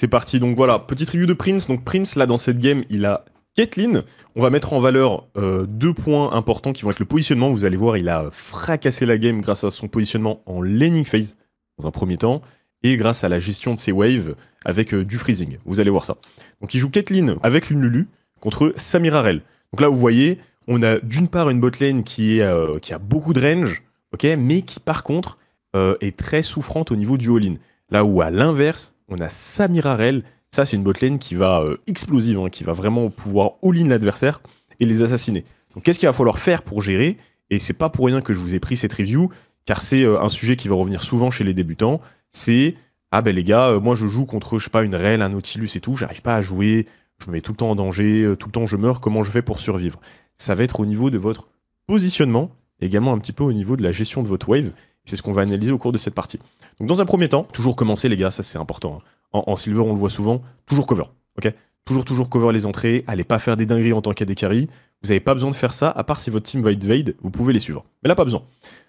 C'est parti, donc voilà, petite review de Prince. Donc Prince, là, dans cette game, il a Caitlyn. On va mettre en valeur euh, deux points importants qui vont être le positionnement. Vous allez voir, il a fracassé la game grâce à son positionnement en laning phase, dans un premier temps, et grâce à la gestion de ses waves avec euh, du freezing. Vous allez voir ça. Donc il joue Caitlyn avec une Lulu contre Samira Donc là, vous voyez, on a d'une part une botlane qui, est, euh, qui a beaucoup de range, ok, mais qui par contre est très souffrante au niveau du all-in. Là où à l'inverse, on a Samira Rell, Ça, c'est une botlane qui va euh, explosive, hein, qui va vraiment pouvoir all-in l'adversaire et les assassiner. Donc, qu'est-ce qu'il va falloir faire pour gérer Et c'est pas pour rien que je vous ai pris cette review, car c'est euh, un sujet qui va revenir souvent chez les débutants. C'est ah ben les gars, euh, moi je joue contre je sais pas une Rel, un Nautilus et tout, j'arrive pas à jouer, je me mets tout le temps en danger, tout le temps je meurs. Comment je fais pour survivre Ça va être au niveau de votre positionnement, également un petit peu au niveau de la gestion de votre wave c'est ce qu'on va analyser au cours de cette partie. Donc dans un premier temps, toujours commencer les gars, ça c'est important. Hein. En, silver, on le voit souvent, toujours cover. ok toujours, toujours cover les entrées. Allez pas faire des dingueries en tant qu'AD Vous n'avez pas besoin de faire ça, à part si votre team va être vade, vous pouvez les suivre. Mais là, pas besoin.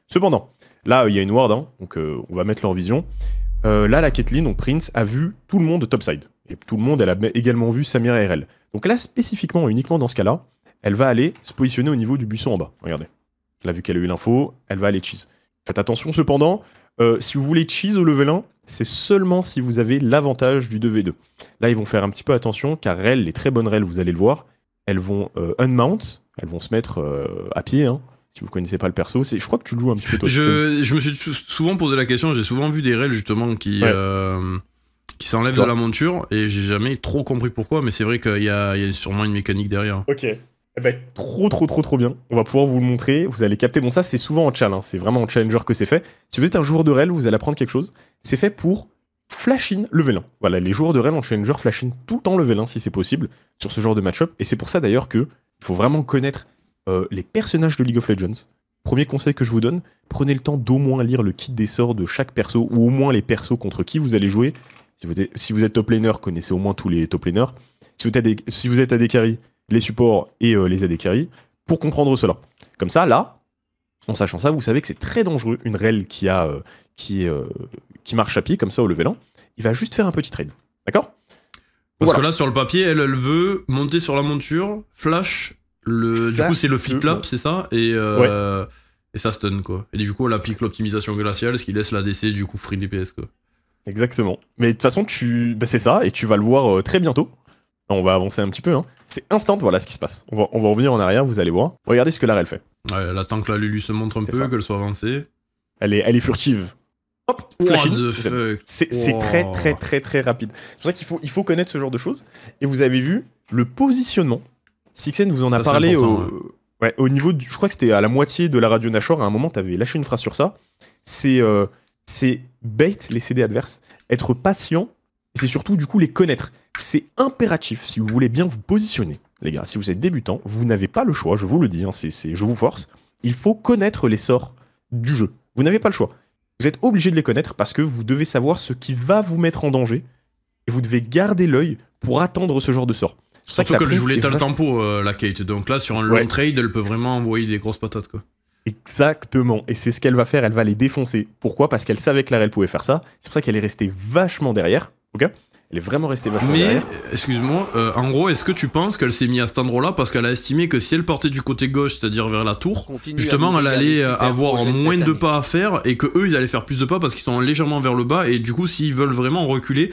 Cependant, là, il y a une ward, hein, donc euh, on va mettre leur vision. Euh, là, la Caitlyn, donc Prince, a vu tout le monde topside. Et tout le monde, elle a également vu Samira RL. Donc là, spécifiquement, uniquement dans ce cas-là, elle va aller se positionner au niveau du buisson en bas. Regardez. Elle a vu qu'elle a eu l'info, elle va aller cheese. Faites attention cependant, euh, si vous voulez cheese au level 1, c'est seulement si vous avez l'avantage du 2v2. Là, ils vont faire un petit peu attention, car les très bonnes rails, vous allez le voir, elles vont euh, unmount, elles vont se mettre euh, à pied, hein, si vous connaissez pas le perso. Je crois que tu le joues un petit peu toi. Je, me suis souvent posé la question, j'ai souvent vu des rails justement qui... s'enlèvent qui s'enlève de la monture et j'ai jamais trop compris pourquoi, mais c'est vrai qu'il y, y a, sûrement une mécanique derrière. Ok être eh ben, trop, trop, trop, trop bien. On va pouvoir vous le montrer. Vous allez capter. Bon, ça, c'est souvent en challenge. Hein. C'est vraiment en challenger que c'est fait. Si vous êtes un joueur de REL, vous allez apprendre quelque chose. C'est fait pour flash-in level 1. Voilà, les joueurs de REL en challenger flash-in tout le temps level 1 si c'est possible sur ce genre de match-up. Et c'est pour ça d'ailleurs que il faut vraiment connaître euh, les personnages de League of Legends. Premier conseil que je vous donne, prenez le temps d'au moins lire le kit des sorts de chaque perso ou au moins les persos contre qui vous allez jouer. Si vous êtes, si vous êtes top laner, connaissez au moins tous les top laners. Si vous êtes à si vous êtes à des les supports et euh, les aides carry pour comprendre cela. Comme ça, là, en sachant ça, vous savez que c'est très dangereux une rel qui, a, euh, qui, euh, qui marche à pied comme ça au level 1. Il va juste faire un petit trade. D'accord Parce que là, sur le papier, elle, veut monter sur la monture, flash, le, du coup, c'est le flip-flop, c'est ça et, et ça stun, quoi. Et du coup, elle applique l'optimisation glaciale, ce qui laisse la DC, du coup, free DPS, quoi. Exactement. Mais de toute façon, tu... Bah, c'est ça, et tu vas le voir très bientôt on va avancer un petit peu. Hein. C'est instant, voilà ce qui se passe. On va, revenir en arrière, vous allez voir. Regardez ce que la elle fait. elle attend que la Lulu se montre un peu, qu'elle soit avancée. Elle est, elle est furtive. Hop, C'est très très très très rapide. C'est pour ça qu'il faut, il faut connaître ce genre de choses. Et vous avez vu le positionnement. Sixen vous en a parlé au, niveau du, Je crois que c'était à la moitié de la radio Nashor. À un moment, tu avais lâché une phrase sur ça. C'est euh, c'est bait les CD adverses. Être patient, c'est surtout du coup les connaître. C'est impératif si vous voulez bien vous positionner. Les gars, si vous êtes débutant, vous n'avez pas le choix, je vous le dis, hein, je vous force. Il faut connaître les sorts du jeu. Vous n'avez pas le choix. Vous êtes obligé de les connaître parce que vous devez savoir ce qui va vous mettre en danger et vous devez garder l'œil pour attendre ce genre de sort. Surtout voulais joue le tempo, euh, la Kate. Donc là, sur un long trade, elle peut vraiment envoyer des grosses patates. Quoi. Exactement. Et c'est ce qu'elle va faire. Elle va les défoncer. Pourquoi Parce qu'elle savait que la elle pouvait faire ça. C'est pour ça qu'elle est restée vachement derrière. ok elle est vraiment restée Mais, excuse-moi, euh, en gros, est-ce que tu penses qu'elle s'est mise à cet endroit-là parce qu'elle a estimé que si elle portait du côté gauche, c'est-à-dire vers la tour, justement, elle allait euh, avoir moins de pas à faire et que eux, ils allaient faire plus de pas parce qu'ils sont légèrement vers le bas et du coup, s'ils veulent vraiment reculer,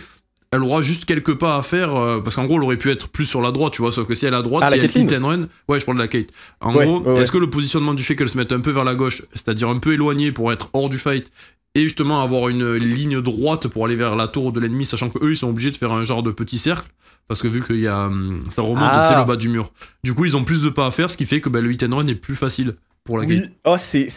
elle aura juste quelques pas à faire euh, parce qu'en gros, elle aurait pu être plus sur la droite, tu vois. Sauf que si elle est à droite, si elle hit and run, ouais, je parle de la Kate. En gros, est-ce que le positionnement du fait qu'elle se mette un peu vers la gauche, c'est-à-dire un peu éloignée pour être hors du fight et justement avoir une ligne droite pour aller vers la tour de l'ennemi, sachant que eux ils sont obligés de faire un genre de petit cercle parce que vu qu'il y a hum, ça remonte ah. le bas du mur. Du coup, ils ont plus de pas à faire, ce qui fait que bah, le hit and run est plus facile la oui. Oh, c'est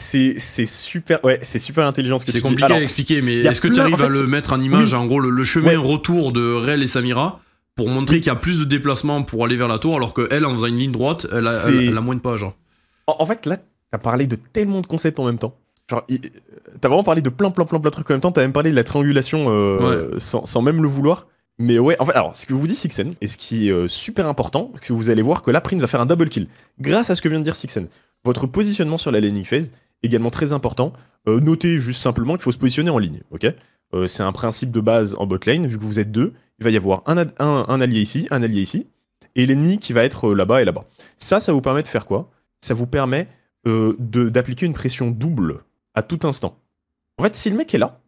super, ouais, c'est super intelligent ce que C'est compliqué à expliquer, mais est-ce que tu arrives à le mettre en image, en gros, le, chemin retour de Rel et Samira pour montrer qu'il y a plus de déplacements pour aller vers la tour, alors qu'elle, en faisant une ligne droite, elle a, moins de pages. Hein. En, fait, là, t'as parlé de tellement de concepts en même temps. Genre, t'as vraiment parlé de plein, plein, plein, plein de trucs en même temps. T'as même parlé de la triangulation euh, sans, même le vouloir. Mais ouais, en fait, alors, ce que vous dit Sixen, et ce qui est euh, super important, c'est que vous allez voir que la prime va faire un double kill. Grâce à ce que vient de dire Sixen votre positionnement sur la landing phase, également très important. Euh, notez juste simplement qu'il faut se positionner en ligne. ok euh, c'est un principe de base en lane. vu que vous êtes deux, il va y avoir un, allié ici, un allié ici, et l'ennemi qui va être euh, là-bas et là-bas. Ça, ça vous permet de faire quoi Ça vous permet d'appliquer une pression double à tout instant. En fait, si le mec est là,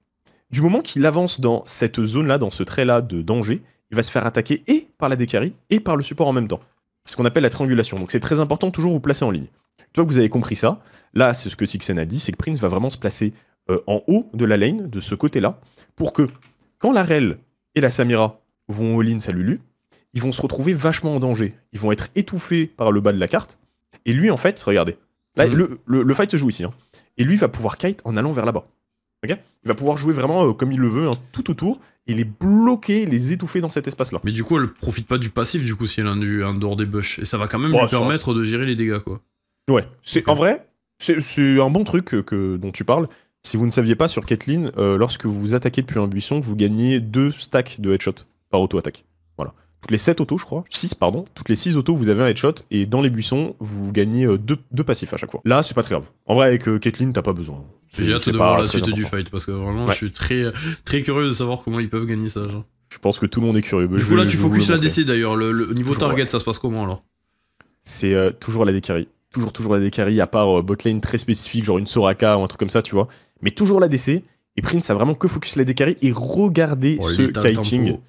du moment qu'il avance dans cette zone-là, dans ce trait-là de danger, il va se faire attaquer et par la décarie et par le support en même temps. C'est ce qu'on appelle la triangulation. Donc c'est très important toujours vous placer en ligne vois que vous avez compris ça. Là, c'est ce que Sixen a dit, c'est que Prince va vraiment se placer euh, en haut de la lane, de ce côté-là, pour que quand la Rel et la Samira vont au in sa ils vont se retrouver vachement en danger. Ils vont être étouffés par le bas de la carte. Et lui, en fait, regardez, mhm. le, fight se joue ici. Hein. Et lui va pouvoir kite en allant vers là-bas. il va pouvoir jouer vraiment euh, comme il le veut, hein, tout autour, et les bloquer, les étouffer dans cet espace-là. Mais du coup, elle profite pas du passif, du coup, si elle est en, dehors des bush. Et ça va quand même lui permettre de gérer les dégâts, quoi. Ouais, c'est en vrai, c'est un bon truc euh, que, dont tu parles. Si vous ne saviez pas sur Caitlyn, euh, lorsque vous vous attaquez depuis un buisson, vous gagnez deux stacks de headshot par auto-attaque. Voilà. Toutes les 7 autos, je crois, 6 pardon, toutes les 6 autos, vous avez un headshot et dans les buissons, vous gagnez euh, deux, passifs à chaque fois. Là, c'est pas très grave. En vrai, avec Caitlyn, t'as pas besoin. J'ai hâte de voir la suite du fight parce que vraiment, je suis très, très curieux de savoir comment ils peuvent gagner ça. Je pense que tout le monde est curieux. Du coup, là, tu focuses la DC d'ailleurs. Le, niveau target, ça se passe comment alors C'est toujours la décarie toujours, toujours la décarie, à part euh, botlane très spécifique, genre une Soraka ou un truc comme ça, tu vois. Mais toujours la DC. Et Prince a vraiment que focus la décarie et regardez ce kiting.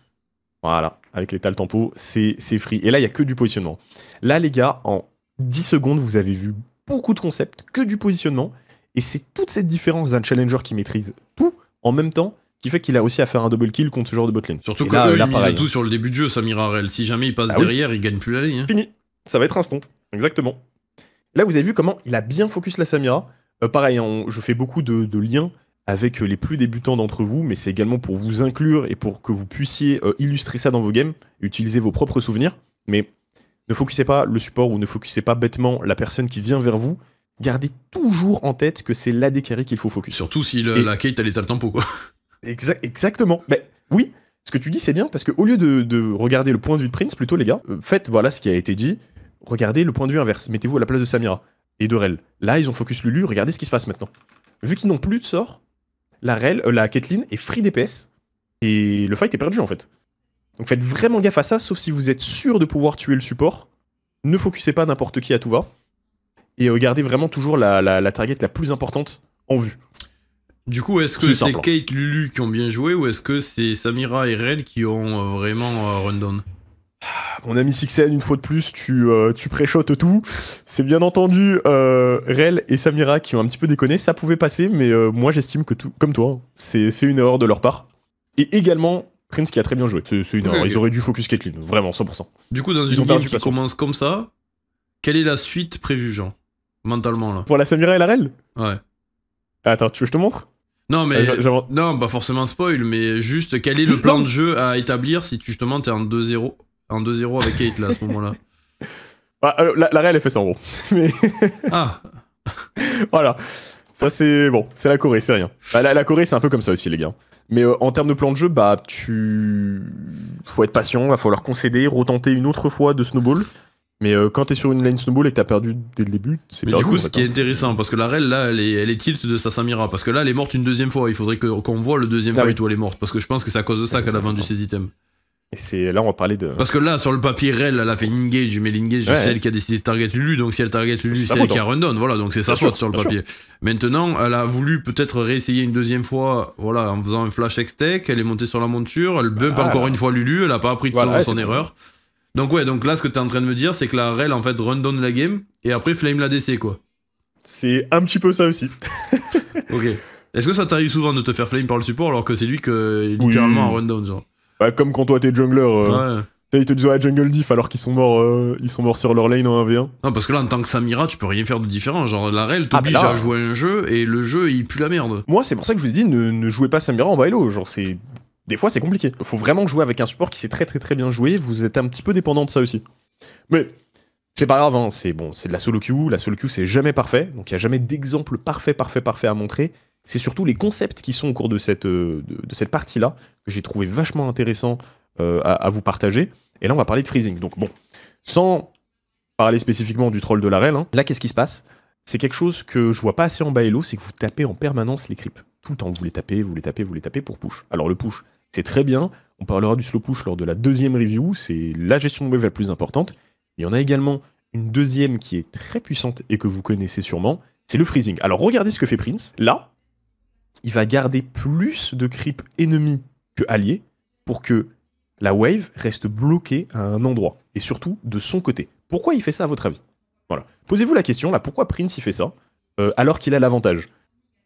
Voilà, avec l'étal tempo, c'est free. Et là, il y a que du positionnement. Là, les gars, en 10 secondes, vous avez vu beaucoup de concepts, que du positionnement. Et c'est toute cette différence d'un challenger qui maîtrise tout en même temps qui fait qu'il a aussi à faire un double kill contre ce genre de botlane. Surtout que là, eux, tout sur le début de jeu, Samir Arel. Si jamais il passe bah derrière, il il gagne plus la ligne. Hein. Fini. Ça va être un stomp. Exactement. Là, vous avez vu comment il a bien focus la Samira. Euh, pareil, hein, je fais beaucoup de, liens avec euh, les plus débutants d'entre vous, mais c'est également pour vous inclure et pour que vous puissiez euh, illustrer ça dans vos games, utiliser vos propres souvenirs. Mais ne focussez pas le support ou ne focussez pas bêtement la personne qui vient vers vous. Gardez toujours en tête que c'est des carrés qu'il faut focus. Surtout si la Kate, a est à le tempo, exactement. Mais oui, ce que tu dis, c'est bien, parce qu'au lieu de, regarder le point de vue de Prince, plutôt, les gars, faites voilà ce qui a été dit regardez le point de vue inverse. Mettez-vous à la place de Samira et de Rel. Là, ils ont focus Lulu, regardez ce qui se passe maintenant. Vu qu'ils n'ont plus de sort, la Rel, euh, la Caitlyn est free DPS et le fight est perdu en fait. Donc faites vraiment gaffe à ça, sauf si vous êtes sûr de pouvoir tuer le support. Ne focussez pas n'importe qui à tout va. Et euh, gardez vraiment toujours la, la, target la plus importante en vue. Du coup, est-ce que c'est Kate, Lulu qui ont bien joué ou est-ce que c'est Samira et Rel qui ont euh, vraiment run down mon ami Sixen, une fois de plus, tu, pré euh, tu tout. C'est bien entendu euh, Rel et Samira qui ont un petit peu déconné. Ça pouvait passer, mais euh, moi j'estime que, tout, comme toi, hein, c'est une erreur de leur part. Et également Prince qui a très bien joué. C'est une erreur. Ils auraient dû focus Caitlyn, vraiment, 100%. Du coup, dans une qui commence comme ça, quelle est la suite prévue, genre Mentalement, là. Pour la Samira et la Rel Ouais. Attends, tu veux que je te montre non, mais euh, non, pas forcément spoil, mais juste quel est le plan de jeu à établir si tu, justement t'es en 2-0 un 2-0 avec Kate là à ce moment-là. Bah, euh, la, la elle est fait ça en gros. Mais... ah Voilà. Ça c'est bon, c'est la Corée, c'est rien. Bah, la, Corée c'est un peu comme ça aussi les gars. Mais euh, en termes de plan de jeu, bah tu faut être patient, va falloir concéder, retenter une autre fois de snowball. Mais quand euh, quand t'es sur une lane snowball et que t'as perdu dès le début, c'est Mais du coup, ce qui est intéressant, parce que la rel là, elle est, tilt de sa Samira. Parce que là, elle est morte une deuxième fois. Il faudrait que, qu'on voit le deuxième ah fois où elle est morte. Parce que je pense que c'est à cause de ça qu'elle a vendu ses items. Et c'est là on va parler de. Parce que là sur le papier Rel elle a fait Lingage, engage, mais l'engage c'est elle qui a décidé de target Lulu, donc si elle target Lulu, c'est elle qui a hein. rundown, voilà, donc c'est sa faute sur le papier. Maintenant, elle a voulu peut-être réessayer une deuxième fois, voilà, en faisant un flash tech elle est montée sur la monture, elle bump ah. encore une fois Lulu, elle a pas appris de son, erreur. Donc ouais, donc là ce que tu es en train de me dire, c'est que la Rel en fait rundown la game et après flame la DC quoi. C'est un petit peu ça aussi. ok. Est-ce que ça t'arrive souvent de te faire flame par le support alors que c'est lui que littéralement oui. rundown genre bah, comme quand toi t'es jungler. Euh, ils te disent ouais jungle diff alors qu'ils sont morts euh, ils sont morts sur leur lane en 1v1. Non parce que là en tant que Samira tu peux rien faire de différent. Genre la règle ah, bah t'oblige ah à un jeu et le jeu il pue la merde. Moi c'est pour ça que je vous ai dit ne, jouez pas Samira en Bailo. Genre c'est. Des fois c'est compliqué. Faut vraiment jouer avec un support qui sait très très très bien jouer, vous êtes un petit peu dépendant de ça aussi. Mais c'est pas grave, hein. c'est bon, c'est de la solo queue, la solo queue c'est jamais parfait, donc il n'y a jamais d'exemple parfait, parfait, parfait à montrer c'est surtout les concepts qui sont au cours de cette, euh, de, cette partie-là que j'ai trouvé vachement intéressant euh, à, vous partager. Et là, on va parler de freezing. Donc, bon, sans parler spécifiquement du troll de la rel, hein, là, qu'est-ce qui se passe C'est quelque chose que je vois pas assez en bas c'est que vous tapez en permanence les creeps. Tout le temps, vous les tapez, vous les tapez, vous les tapez pour push. Alors, le push, c'est très bien. On parlera du slow push lors de la deuxième review. C'est la gestion de wave la plus importante. Il y en a également une deuxième qui est très puissante et que vous connaissez sûrement. C'est le freezing. Alors, regardez ce que fait Prince. Là, il va garder plus de creep ennemis que alliés pour que la wave reste bloquée à un endroit, et surtout de son côté. Pourquoi il fait ça à votre avis Voilà. Posez-vous la question là, pourquoi Prince il fait ça euh, alors qu'il a l'avantage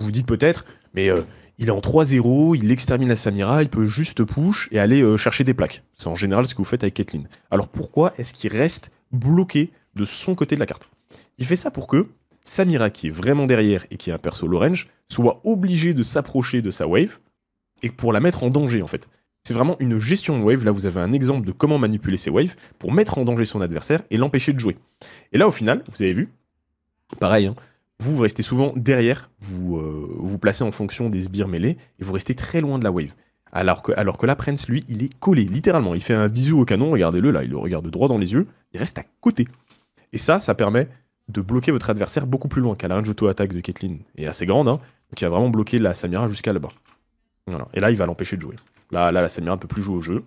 Vous vous dites peut-être, mais euh, il est en 3-0, il extermine la Samira, il peut juste push et aller euh, chercher des plaques. C'est en général ce que vous faites avec Caitlyn. Alors pourquoi est-ce qu'il reste bloqué de son côté de la carte Il fait ça pour que Samira, qui est vraiment derrière et qui est un perso l'orange, soit obligé de s'approcher de sa wave et pour la mettre en danger en fait. C'est vraiment une gestion de wave. Là, vous avez un exemple de comment manipuler ses waves pour mettre en danger son adversaire et l'empêcher de jouer. Et là, au final, vous avez vu, pareil, hein, vous, restez souvent derrière, vous euh, vous placez en fonction des sbires mêlés et vous restez très loin de la wave. Alors que, alors que là, Prince, lui, il est collé, littéralement. Il fait un bisou au canon, regardez-le là, il le regarde droit dans les yeux, il reste à côté. Et ça, ça permet de bloquer votre adversaire beaucoup plus loin, qu'à la range auto-attaque de Caitlyn est assez grande, hein, qui donc il va vraiment bloquer la Samira jusqu'à là-bas. Et là, il va l'empêcher de jouer. Là, là, la Samira ne peut plus jouer au jeu.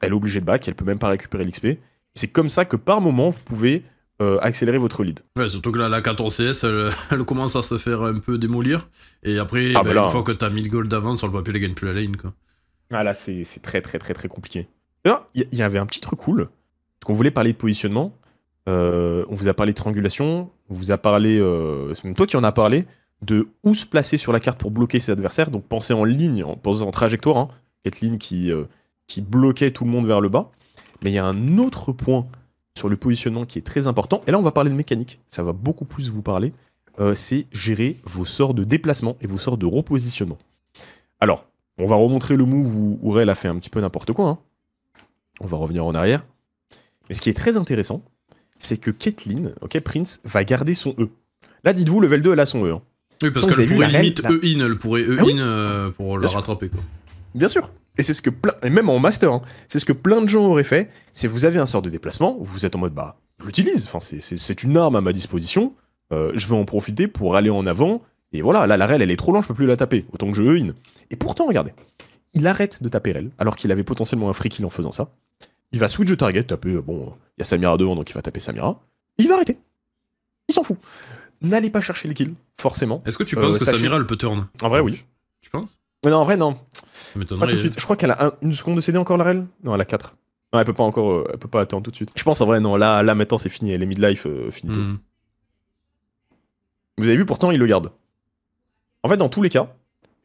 Elle est obligée de back, elle peut même pas récupérer l'XP. C'est comme ça que par moment, vous pouvez euh, accélérer votre lead. surtout que là, la 14 CS, elle, commence à se faire un peu démolir. Et après, ah, bah, une fois que tu as 1000 gold d'avance sur le papier, elle gagne plus la lane. Ah, là, c'est très, très, très, très compliqué. Il y, y, avait un petit truc cool. Parce qu'on voulait parler de positionnement. Euh, on vous a parlé de triangulation, on vous a parlé, euh, c'est même toi qui en as parlé, de où se placer sur la carte pour bloquer ses adversaires. Donc pensez en ligne, en, pensez en trajectoire, hein. cette ligne qui, euh, qui bloquait tout le monde vers le bas. Mais il y a un autre point sur le positionnement qui est très important. Et là, on va parler de mécanique, ça va beaucoup plus vous parler. c'est gérer vos sorts de déplacement et vos sorts de repositionnement. Alors, on va remontrer le move où elle a fait un petit peu n'importe quoi. Hein. On va revenir en arrière. Mais ce qui est très intéressant, c'est que Caitlyn, ok, Prince, va garder son E. Là, dites-vous, level 2, elle a son E. Hein. Oui, parce qu'elle pourrait limite E-in, elle pourrait ah E-in euh, pour le rattraper, quoi. Bien sûr. Et c'est ce que plein, et même en master, hein, c'est ce que plein de gens auraient fait. Si vous avez un sort de déplacement, vous êtes en mode, bah, j'utilise. Enfin, c'est une arme à ma disposition. Euh, je vais en profiter pour aller en avant. Et voilà, là, la rel, elle est trop lente, je peux plus la taper. Autant que je E-in. Et pourtant, regardez, il arrête de taper rel, alors qu'il avait potentiellement un free kill en faisant ça. Il va switch de target, taper, euh, bon, il y a Samira devant, hein, donc il va taper Samira. Il va arrêter. Il s'en fout. N'allez pas chercher les kills, forcément. Est-ce que tu euh, penses que Samira, elle peut turn En vrai, oui. Tu penses Non, en vrai, non. Pas tout de suite. Je crois qu'elle a une seconde de CD encore, la rel Non, elle a 4. Non, elle peut pas encore, euh, elle peut pas attendre tout de suite. Je pense en vrai, non, là, là maintenant c'est fini, elle est midlife, finis. Hmm. Vous avez vu, pourtant, il le garde. En fait, dans tous les cas,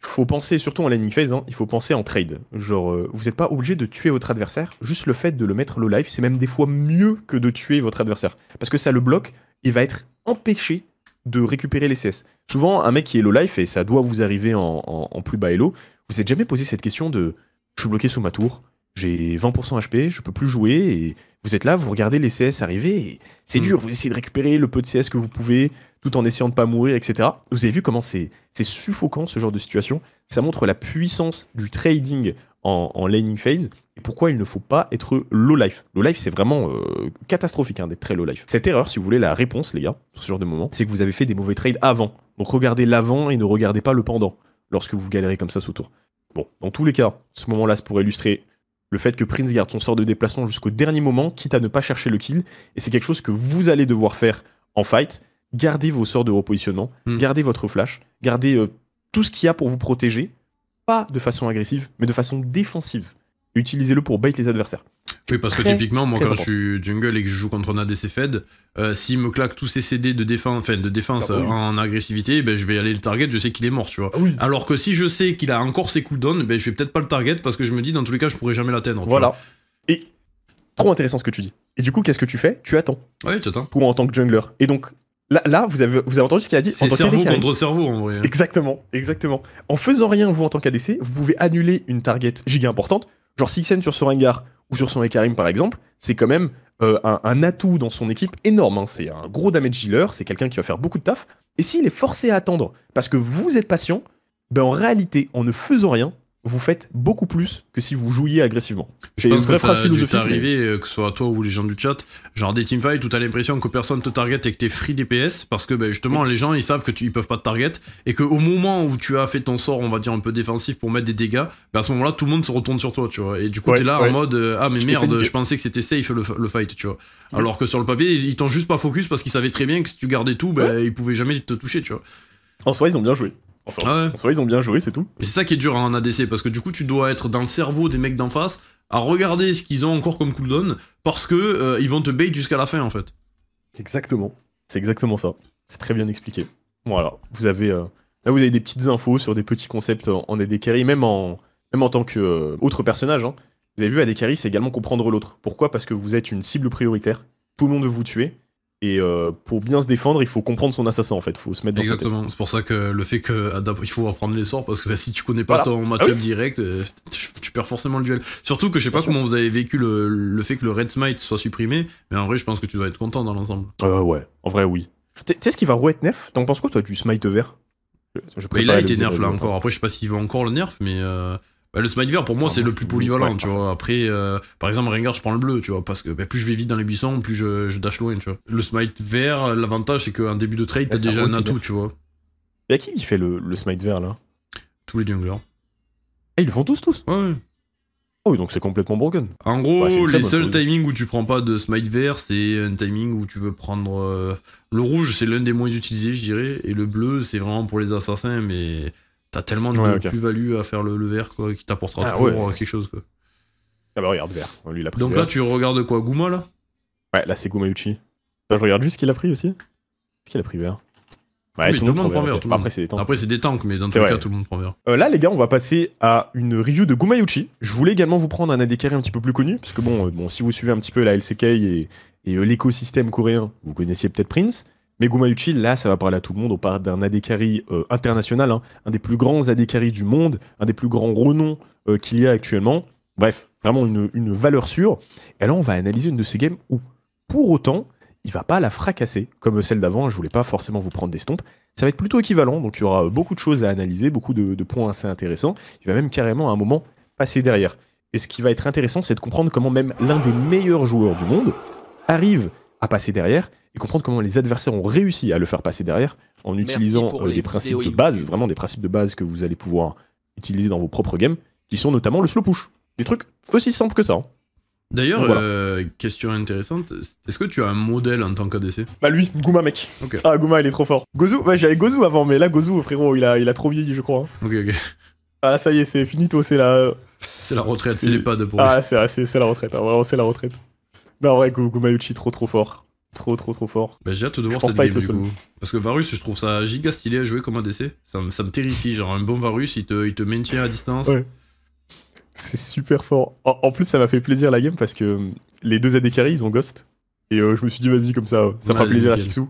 il faut penser surtout en landing phase, hein, il faut penser en trade. Genre, euh, vous n'êtes pas obligé de tuer votre adversaire, juste le fait de le mettre low life, c'est même des fois mieux que de tuer votre adversaire. Parce que ça le bloque, et va être empêché de récupérer les CS. Souvent, un mec qui est low life, et ça doit vous arriver en, plus bas low, vous n'êtes jamais posé cette question de je suis bloqué sous ma tour, j'ai 20% HP, je peux plus jouer, et vous êtes là, vous regardez les CS arriver, et c'est hmm. dur, vous essayez de récupérer le peu de CS que vous pouvez, tout en essayant de pas mourir, etc. Vous avez vu comment c'est suffocant ce genre de situation. Ça montre la puissance du trading en, laning phase et pourquoi il ne faut pas être low life. Low life, c'est vraiment euh, catastrophique hein, d'être très low life. Cette erreur, si vous voulez la réponse, les gars, sur ce genre de moment, c'est que vous avez fait des mauvais trades avant. Donc regardez l'avant et ne regardez pas le pendant lorsque vous galérez comme ça sous tour. Bon, dans tous les cas, ce moment-là, c'est pour illustrer le fait que Prince garde son sort de déplacement jusqu'au dernier moment, quitte à ne pas chercher le kill, et c'est quelque chose que vous allez devoir faire en fight gardez vos sorts de repositionnement, hmm. gardez votre flash, gardez euh, tout ce qu'il y a pour vous protéger, pas de façon agressive, mais de façon défensive. Utilisez-le pour bait les adversaires. Oui, parce que typiquement, moi, quand je suis jungle et que je joue contre un ADC Fed, euh, s'il me claque tous ses CD de défense, de défense ah bah en agressivité, ben, je vais aller le target, je sais qu'il est mort, tu vois. Ah oui. Alors que si je sais qu'il a encore ses cooldowns, ben, je vais peut-être pas le target parce que je me dis, dans tous les cas, je pourrais jamais l'atteindre. Voilà. Et trop intéressant ce que tu dis. Et du coup, qu'est-ce que tu fais Tu attends. Oui, tu attends. Pour en tant que jungler. Et donc, Là, vous, avez, entendu ce qu'il a dit C'est cerveau contre cerveau en vrai. Exactement, exactement. En faisant rien, vous en tant qu'ADC, vous pouvez annuler une target giga importante. Genre Sixen sur son ou sur son Ekarim par exemple, c'est quand même euh, un, atout dans son équipe énorme. Hein. C'est un gros damage dealer, c'est quelqu'un qui va faire beaucoup de taf. Et s'il est forcé à attendre parce que vous êtes patient, ben en réalité, en ne faisant rien, vous faites beaucoup plus que si vous jouiez agressivement. Je pense que ça a dû arrivé, euh, que ce soit toi ou les gens du chat, genre des teamfights où t'as l'impression que personne te target et que t'es free DPS, parce que ben, justement les gens ils savent que tu, ils peuvent pas te target, et qu'au moment où tu as fait ton sort, on va dire un peu défensif pour mettre des dégâts, ben, à ce moment-là tout le monde se retourne sur toi, tu vois. Et du coup t'es là en mode, euh, ah mais merde, je pensais que c'était safe le, fight, tu vois. Alors que sur le papier, ils t'ont juste pas focus parce qu'ils savaient très bien que si tu gardais tout, ben, ils pouvaient jamais te toucher, tu vois. En soi, ils ont bien joué. Enfin, ah ils ont bien joué, c'est tout. Mais c'est ça qui est dur hein, en ADC, parce que du coup, tu dois être dans le cerveau des mecs d'en face, à regarder ce qu'ils ont encore comme cooldown, parce que euh, ils vont te bait jusqu'à la fin, en fait. Exactement. C'est exactement ça. C'est très bien expliqué. Voilà. Vous avez, euh, là, vous avez des petites infos sur des petits concepts en AD carry, même en, même en tant qu'autre euh, autre personnage. Hein. Vous avez vu, AD carry, c'est également comprendre l'autre. Pourquoi Parce que vous êtes une cible prioritaire. Tout le monde veut vous tuer. Et euh, pour bien se défendre, il faut comprendre son assassin en fait. Il faut se mettre dans Exactement. C'est pour ça que le fait qu'il ah, faut apprendre les sorts parce que bah, si tu connais pas ton ah match direct, euh, tu, perds forcément le duel. Surtout que je sais pas comment vous avez vécu le, fait que le Red Smite soit supprimé, mais en vrai, je pense que tu dois être content dans l'ensemble. Euh, ouais, en vrai, oui. Tu sais ce qui va rouer nerf T'en penses quoi toi du Smite vert bah, Il a été nerf là encore. Après, je sais pas s'il va encore le nerf, mais. Bah, le Smite vert, pour moi, ah, c'est le plus polyvalent, tu vois. Après, euh, par exemple, Rengar, je prends le bleu, tu vois, parce que bah, plus je vais vite dans les buissons, plus je, je dash loin, tu vois. Le Smite vert, l'avantage, c'est qu'en début de trade, t'as déjà un atout, tu vois. Y'a qui qui fait le, Smite vert, là Tous les junglers. Eh, ils le font tous, tous Ouais. Oh oui, donc c'est complètement broken. En gros, bah, les seuls timings où tu prends pas de smite vert, c'est un timing où tu veux prendre. Euh, le rouge, c'est l'un des moins utilisés, je dirais, et le bleu, c'est vraiment pour les assassins, mais T'as tellement de plus-value à faire le, le quoi, qui t'apportera ah, toujours euh, quelque chose. Quoi. Ah bah regarde, vert. Lui, il a pris Donc là, tu regardes quoi Gouma là Ouais, là c'est Gouma Uchi. je regarde juste ce qu'il a pris aussi. Est-ce qu'il a pris vert Ouais, tout, le monde prend vert. Après, c'est des tanks. des tanks, mais dans tous les cas, tout le monde prend vert. Euh, là, les gars, on va passer à une review de Gumayuchi. Je voulais également vous prendre un ADK un petit peu plus connu, parce que bon, euh, bon si vous suivez un petit peu la LCK et, l'écosystème coréen, vous connaissiez peut-être Prince. Mais Gumayuchi, là, ça va parler à tout le monde. On parle d'un adécari euh, international, hein. un des plus grands adécari du monde, un des plus grands renoms euh, qu'il y a actuellement. Bref, vraiment une, valeur sûre. Et là, on va analyser une de ces games où, pour autant, il va pas la fracasser, comme celle d'avant. Je voulais pas forcément vous prendre des stompes. Ça va être plutôt équivalent, donc il y aura euh, beaucoup de choses à analyser, beaucoup de, de points assez intéressants. Il va même carrément, à un moment, passer derrière. Et ce qui va être intéressant, c'est de comprendre comment même l'un des meilleurs joueurs du monde arrive à passer derrière et comprendre comment les adversaires ont réussi à le faire passer derrière en utilisant euh, des principes de base, vraiment des principes de base que vous allez pouvoir utiliser dans vos propres games, qui sont notamment le slow push. Des trucs aussi simples que ça. Hein. D'ailleurs, euh, question intéressante, est-ce que tu as un modèle en tant qu'ADC Bah lui, Gouma mec. Ah Gouma il est trop fort. Gozu, bah j'avais Gozu avant, mais là Gozu frérot il a, il a trop vieilli je crois. Hein. Ok ok. Ah ça y est, c'est finito, c'est la... C'est la retraite, c'est les pour Ah, ah c'est la retraite, hein, vraiment c'est la retraite. Non ouais, Gouma Uchi trop trop fort trop trop trop fort. Bah, j'ai hâte de voir cette game du coup. Parce que Varus, je trouve ça giga stylé à jouer comme ADC. Ça, ça me terrifie. Genre, un bon Varus, il te, il te maintient à distance. C'est super fort. En, plus, ça m'a fait plaisir la game parce que hum, les deux AD carry, ils ont Ghost. Et euh, je me suis dit, vas-y, comme ça, euh, ça fera plaisir à Sixou.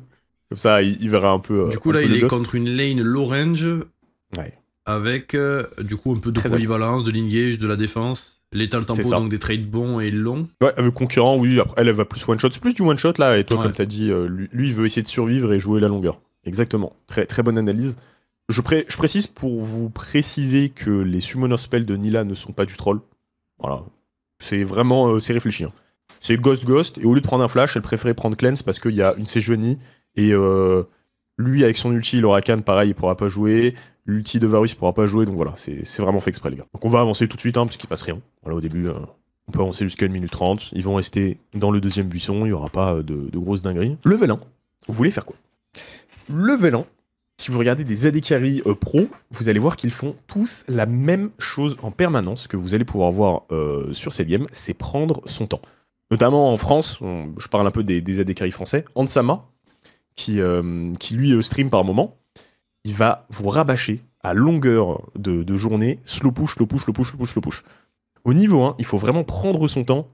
Comme ça, il, verra un peu. Euh, du coup, là, il est contre une lane low Ouais. Avec, du coup, un peu de polyvalence, de l'engage, de la défense le tempo, donc des trades bons et longs. Ouais, le concurrent, oui, après, elle, va plus one-shot. C'est plus du one-shot là, et toi, comme t'as dit, euh, lui, il veut essayer de survivre et jouer la longueur. Exactement. Très, très bonne analyse. Je, je précise pour vous préciser que les summoner spells de Nila ne sont pas du troll. Voilà. C'est vraiment, euh, c'est réfléchi. Hein. C'est Ghost Ghost, et au lieu de prendre un flash, elle préférait prendre Cleanse parce qu'il y a une séjournée. et euh, lui, avec son ulti, l'Orakan, pareil, il pourra pas jouer. L'ulti de Varus pourra pas jouer, donc voilà, c'est vraiment fait exprès, les gars. Donc on va avancer tout de suite, hein, parce qu'il passe rien. Voilà, au début, euh, on peut avancer jusqu'à 1 minute 30. Ils vont rester dans le deuxième buisson, il n'y aura pas euh, de, grosses dingueries. Le 1, vous voulez faire quoi Le 1, si vous regardez des AD euh, pro, vous allez voir qu'ils font tous la même chose en permanence que vous allez pouvoir voir sur cette game, c'est prendre son temps. Notamment en France, je parle un peu des, des français, Ansama, qui, qui lui stream par moment, il va vous rabâcher à longueur de, journée, slow push, slow push, slow push, slow push, slow push. Au niveau 1, il faut vraiment prendre son temps.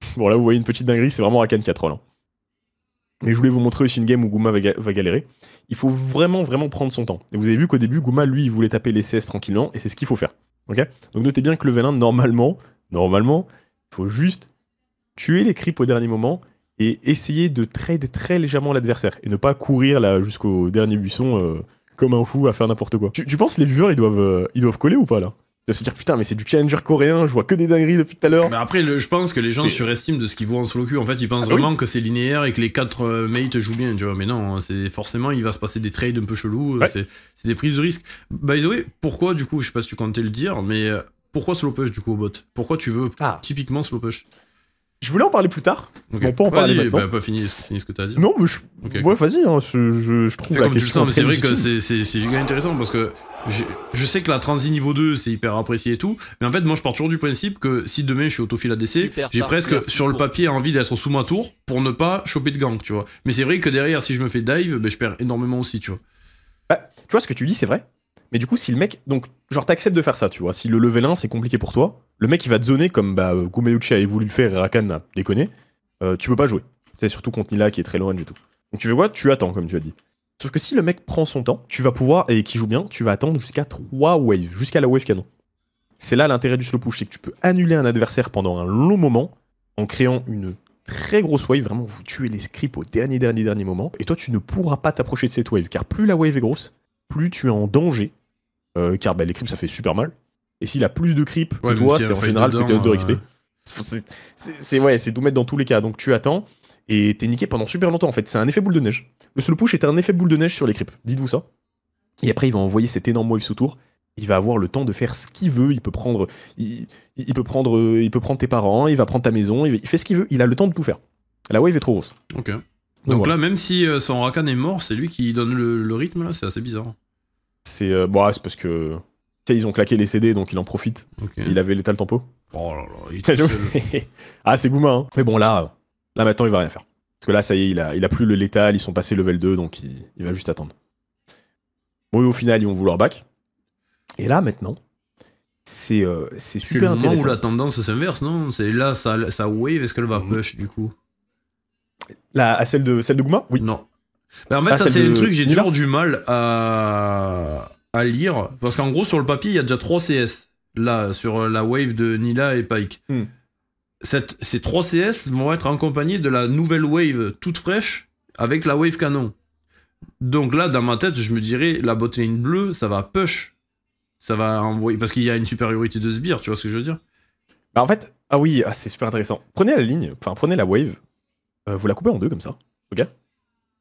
Bon, là, vous voyez une petite dinguerie, c'est vraiment Rakan qui a troll. Hein. Mais je voulais vous montrer aussi une game où Gouma va, galérer. Il faut vraiment, vraiment prendre son temps. Et vous avez vu qu'au début, Gouma, lui, il voulait taper les CS tranquillement, et c'est ce qu'il faut faire. ok Donc notez bien que le vélin, normalement, normalement, il faut juste tuer les creeps au dernier moment et essayer de trade très légèrement l'adversaire et ne pas courir là jusqu'au dernier buisson euh, comme un fou à faire n'importe quoi. Tu, tu penses les viewers ils doivent, euh, ils doivent coller ou pas là de se dire putain mais c'est du challenger coréen, je vois que des dingueries depuis tout à l'heure. Mais après je pense que les gens surestiment de ce qu'ils voient en solo queue. En fait ils pensent ah vraiment que c'est linéaire et que les quatre euh, mates jouent bien, tu Mais non, c'est forcément il va se passer des trades un peu chelous, euh, c'est des prises de risque. By the way, pourquoi du coup, je sais pas si tu comptais le dire, mais pourquoi slow push du coup au bot Pourquoi tu veux ah. typiquement slow push je voulais en parler plus tard. Okay. On peut en parler maintenant. Bah, pas fini, fini, ce que t'as dit. Non, mais ouais, vas-y, hein, je, je, trouve comme tu le sens, mais c'est vrai que c'est giga intéressant parce que je, je, sais que la transi niveau 2, c'est hyper apprécié et tout, mais en fait, moi, je pars toujours du principe que si demain je suis autofil ADC, j'ai presque sur le papier envie d'être sous ma tour pour ne pas choper de gang, tu vois. Mais c'est vrai que derrière, si je me fais dive, bah je perds énormément aussi, tu vois. Bah, tu vois, ce que tu dis, c'est vrai. Mais du coup, si le mec. Donc, genre, t'acceptes de faire ça, tu vois. Si le level 1, c'est compliqué pour toi, le mec, il va te zoner comme bah, Gumeuchi euh, avait voulu le faire et Rakan a déconné. Euh, tu peux pas jouer. C'est surtout contre Nila qui est très loin et tout. Donc, tu veux quoi Tu attends, comme tu as dit. Sauf que si le mec prend son temps, tu vas pouvoir, et qui joue bien, tu vas attendre jusqu'à 3 waves, jusqu'à la wave canon. C'est là l'intérêt du slow push, c'est que tu peux annuler un adversaire pendant un long moment en créant une très grosse wave, vraiment vous tuez les scripts au dernier, dernier, dernier moment, et toi tu ne pourras pas t'approcher de cette wave, car plus la wave est grosse, plus tu es en danger euh, car bah, les creeps ça fait super mal. Et s'il a plus de creeps que toi, c'est en général que t'es euh, XP. C'est ouais, c'est mettre dans tous les cas. Donc tu attends et t'es niqué pendant super longtemps en fait. C'est un effet boule de neige. Le slow push est un effet boule de neige sur les creeps. Dites-vous ça. Et après, il va envoyer cet énorme wave sous tour. Il va avoir le temps de faire ce qu'il veut. Il peut prendre, il, peut prendre, il peut prendre tes parents. Il va prendre ta maison. Il, fait ce qu'il veut. Il a le temps de tout faire. La wave est trop grosse. Donc, là, même si euh, son Rakan est mort, c'est lui qui donne le, le rythme. Là, c'est assez bizarre. C'est euh, bon, bah, parce que ils ont claqué les CD, donc il en profite. Il avait l'étal tempo. Oh là là, il ah, c'est Gouma. Hein. Mais bon, là, là maintenant, il va rien faire. Parce que là, ça y est, il a, il a plus le létal, ils sont passés level 2, donc il, va juste attendre. Bon, et au final, ils vont vouloir back. Et là, maintenant, c'est euh, c'est super. le moment où la tendance s'inverse, non C'est là, ça, ça wave, est-ce qu'elle va mm. push du coup la, à celle de, celle de Gouma Oui. Non en fait, ah, ça, c'est un truc, j'ai toujours du mal à, lire. Parce qu'en gros, sur le papier, il y a déjà 3 CS. Là, sur euh, la wave de Nila et Pike. Hmm. ces 3 CS vont être accompagnés de la nouvelle wave toute fraîche avec la wave canon. Donc là, dans ma tête, je me dirais, la botlane bleue, ça va push. Ça va envoyer. Parce qu'il y a une supériorité de sbire, tu vois ce que je veux dire bah, en fait, ah oui, ah, c'est super intéressant. Prenez la ligne, enfin prenez la wave, euh, vous la coupez en deux comme ça, ok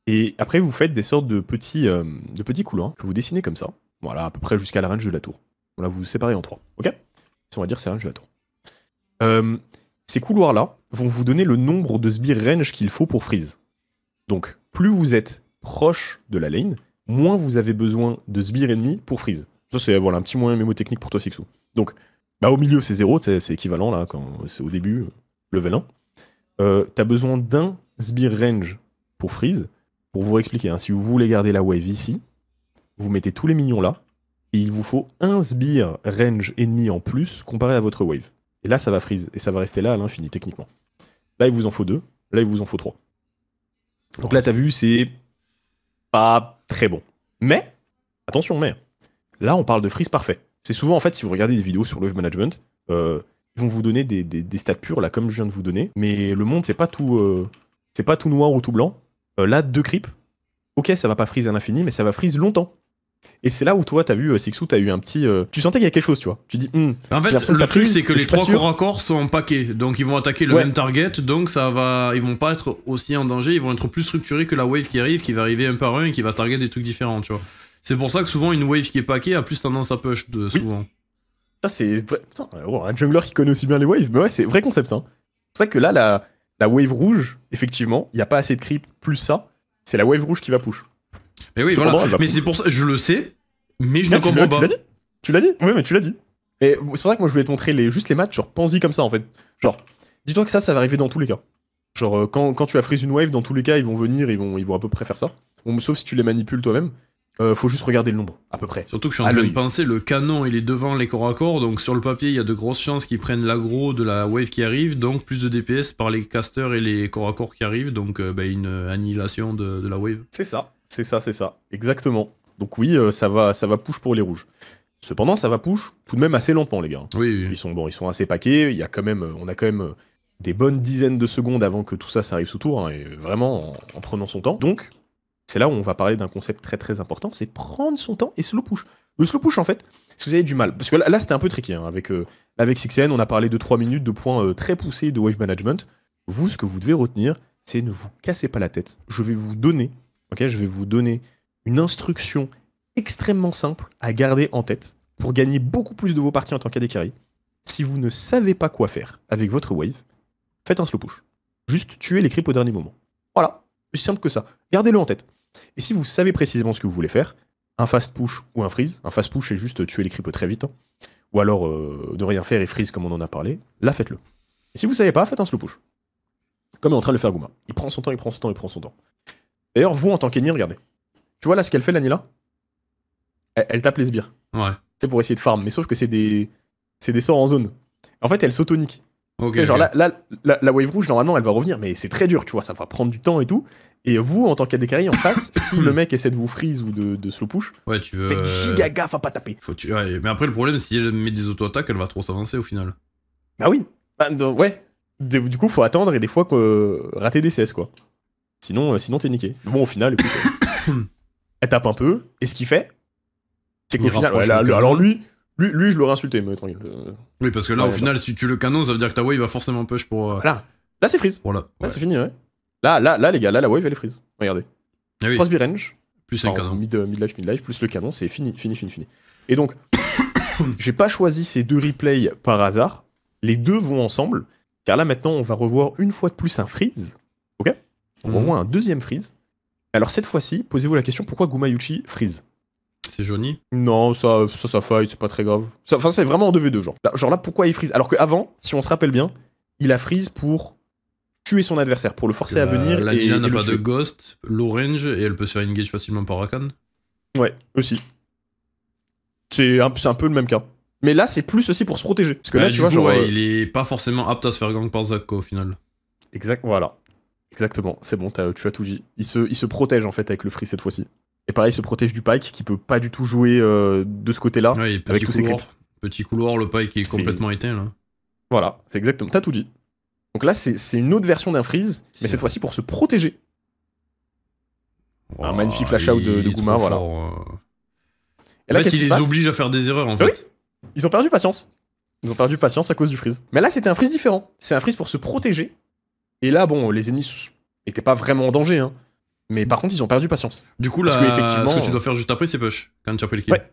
et après, vous faites des sortes de petits, euh, de petits couloirs que vous dessinez comme ça. Voilà, à peu près jusqu'à la range de la tour. Là, vous vous séparez en trois. Ok On va dire c'est la range de la tour. Euh, ces couloirs-là vont vous donner le nombre de sbires range qu'il faut pour freeze. Donc, plus vous êtes proche de la lane, moins vous avez besoin de sbires ennemis pour freeze. Ça, c'est avoir un petit moyen mémotechnique pour toi, Sixou. Donc, bah, au milieu, c'est zéro, c'est équivalent, là, quand c'est au début, euh, level 1. Euh, T'as besoin d'un sbire range pour freeze, pour vous expliquer, hein. si vous voulez garder la wave ici, vous mettez tous les minions là, et il vous faut un sbire range ennemi en plus comparé à votre wave. Et là, ça va freeze, et ça va rester là à l'infini, techniquement. Là, il vous en faut deux, là, il vous en faut trois. Donc là, t'as vu, c'est pas très bon. Mais, attention, mais, là, on parle de freeze parfait. C'est souvent, en fait, si vous regardez des vidéos sur le wave management, euh, ils vont vous donner des, stats purs, là, comme je viens de vous donner, mais le monde, c'est pas tout... Euh, c'est pas tout noir ou tout blanc, euh, là, deux creeps, ok, ça va pas freeze à l'infini, mais ça va freeze longtemps. Et c'est là où toi, t'as vu, euh, Sixou, t'as eu un petit. Euh, tu sentais qu'il y a quelque chose, tu vois. Tu dis. Hmm, en fait, le truc, c'est que les trois corps à corps sont en Donc, ils vont attaquer le même target. Donc, ça va. Ils vont pas être aussi en danger. Ils vont être plus structurés que la wave qui arrive, qui va arriver un par un et qui va target des trucs différents, tu vois. C'est pour ça que souvent, une wave qui est paquée a plus tendance à push, de, souvent. Ça, c'est. Putain, un jungler qui connaît aussi bien les waves. Mais ouais, c'est vrai concept, ça. Hein. C'est pour ça que là, la la wave rouge, effectivement, il n'y a pas assez de creep plus ça. C'est la wave rouge qui va push. Mais oui, voilà. Mais c'est pour ça, je le sais, mais je ne comprends pas. Tu l'as dit, tu l'as dit Oui, mais tu l'as dit. Mais c'est pour ça que moi je voulais te montrer les, juste les matchs, genre pense comme ça en fait. Genre, dis-toi que ça, ça va arriver dans tous les cas. Genre, euh, quand, tu as freeze une wave, dans tous les cas, ils vont venir, ils vont, ils vont à peu près faire ça. sauf si tu les manipules toi-même. Euh, faut juste regarder le nombre, à peu près. Surtout que je suis en train de penser, le canon il est devant les corps à corps, donc sur le papier il y a de grosses chances qu'ils prennent l'aggro de la wave qui arrive, donc plus de DPS par les casters et les corps à corps qui arrivent, donc euh, ben, une annihilation de, la wave. C'est ça, c'est ça, c'est ça, exactement. Donc oui, euh, ça, va, ça va push pour les rouges. Cependant, ça va push tout de même assez lentement, les gars. Oui, Ils sont bon, ils sont assez paqués, Il y a quand même, on a quand même des bonnes dizaines de secondes avant que tout ça, s'arrive arrive sous tour, hein, et vraiment en, prenant son temps. Donc, c'est là où on va parler d'un concept très très important, c'est prendre son temps et slow push. Le slow push, en fait, si vous avez du mal, parce que là, c'était un peu tricky, hein. avec, euh, avec 6N, on a parlé de 3 minutes, de points euh, très poussés de wave management. Vous, ce que vous devez retenir, c'est ne vous cassez pas la tête. Je vais vous donner, ok, je vais vous donner une instruction extrêmement simple à garder en tête pour gagner beaucoup plus de vos parties en tant qu'AD Si vous ne savez pas quoi faire avec votre wave, faites un slow push. Juste tuez les creeps au dernier moment. Voilà, plus simple que ça. Gardez-le en tête. Et si vous savez précisément ce que vous voulez faire, un fast push ou un freeze, un fast push c'est juste tuer les creeps très vite, hein. ou alors de euh, rien faire et freeze comme on en a parlé, là faites-le. Et si vous savez pas, faites un slow push. Comme est en train de le faire Gouma. Il prend son temps, il prend son temps, il prend son temps. D'ailleurs, vous en tant qu'ennemi, regardez. Tu vois là ce qu'elle fait l'année là elle tape les sbires. Ouais. C'est pour essayer de farm, mais sauf que c'est des. C'est des sorts en zone. En fait, elle s'autonique. genre Là, là, la, wave rouge, normalement, elle va revenir, mais c'est très dur, tu vois, ça va prendre du temps et tout. Et vous, en tant qu'ADKI en face, si le mec essaie de vous freeze ou de, slow push, ouais, tu veux... faites euh, giga gaffe à pas taper. Faut mais après, le problème, si elle met des auto-attaques, elle va trop s'avancer au final. Bah oui. Bah, ouais. Du coup, faut attendre et des fois euh, rater des CS, quoi. Sinon, euh, sinon t'es niqué. Bon, au final, écoute, elle tape un peu. Et ce qu'il fait, c'est qu'au final, alors lui, lui, lui, je l'aurais insulté, mais tranquille. Oui, parce que là, au final, si tu le canon, ça veut dire que ta il va forcément push pour. Là Là, c'est freeze. Voilà. c'est fini, ouais. Là, là, là, les gars, là, la wave, elle est freeze. Regardez. Ah oui. range. Plus un canon. Euh, mid, life, mid life, plus le canon, c'est fini, fini, fini, fini. Et donc, j'ai pas choisi ces deux replays par hasard. Les deux vont ensemble. Car là, maintenant, on va revoir une fois de plus un freeze. Ok On mhm. revoit un deuxième freeze. Alors, cette fois-ci, posez-vous la question pourquoi Gumayuchi freeze c'est Johnny Non, ça, ça, ça faille, c'est pas très grave. Enfin, c'est vraiment en 2v2, genre. genre là, pourquoi il freeze Alors qu'avant, si on se rappelle bien, il a freeze pour tuer son adversaire pour le forcer à venir. La Nina n'a pas de ghost, l'orange, et elle peut se faire engage facilement par Rakan. Ouais, aussi. C'est un, un, peu le même cas. Mais là, c'est plus aussi pour se protéger. Parce que là, tu vois, euh, il est pas forcément apte à se faire gang par quoi au final. Exact, voilà. Exactement, c'est bon, tu as tout dit. Il se, il se protège en fait avec le free cette fois-ci. Et pareil, il se protège du Pike qui peut pas du tout jouer euh, de ce côté-là. avec petit, couloir, petit couloir, le Pike est, est... complètement éteint là. Voilà, c'est exactement, t'as tout dit. Donc là, c'est une autre version d'un freeze, mais cette fois-ci pour se protéger. un magnifique flash out de, de Gouma, voilà. Euh. Et là, en fait, les oblige à faire des erreurs, en ben fait. ils ont perdu patience. Ils ont perdu patience à cause du freeze. Mais là, c'était un freeze différent. C'est un freeze pour se protéger. Et là, bon, les ennemis n'étaient pas vraiment en danger, hein. Mais par contre, ils ont perdu patience. Du coup, là, que, effectivement, ce que tu dois faire juste après, c'est push, quand tu as pris le kill. Là,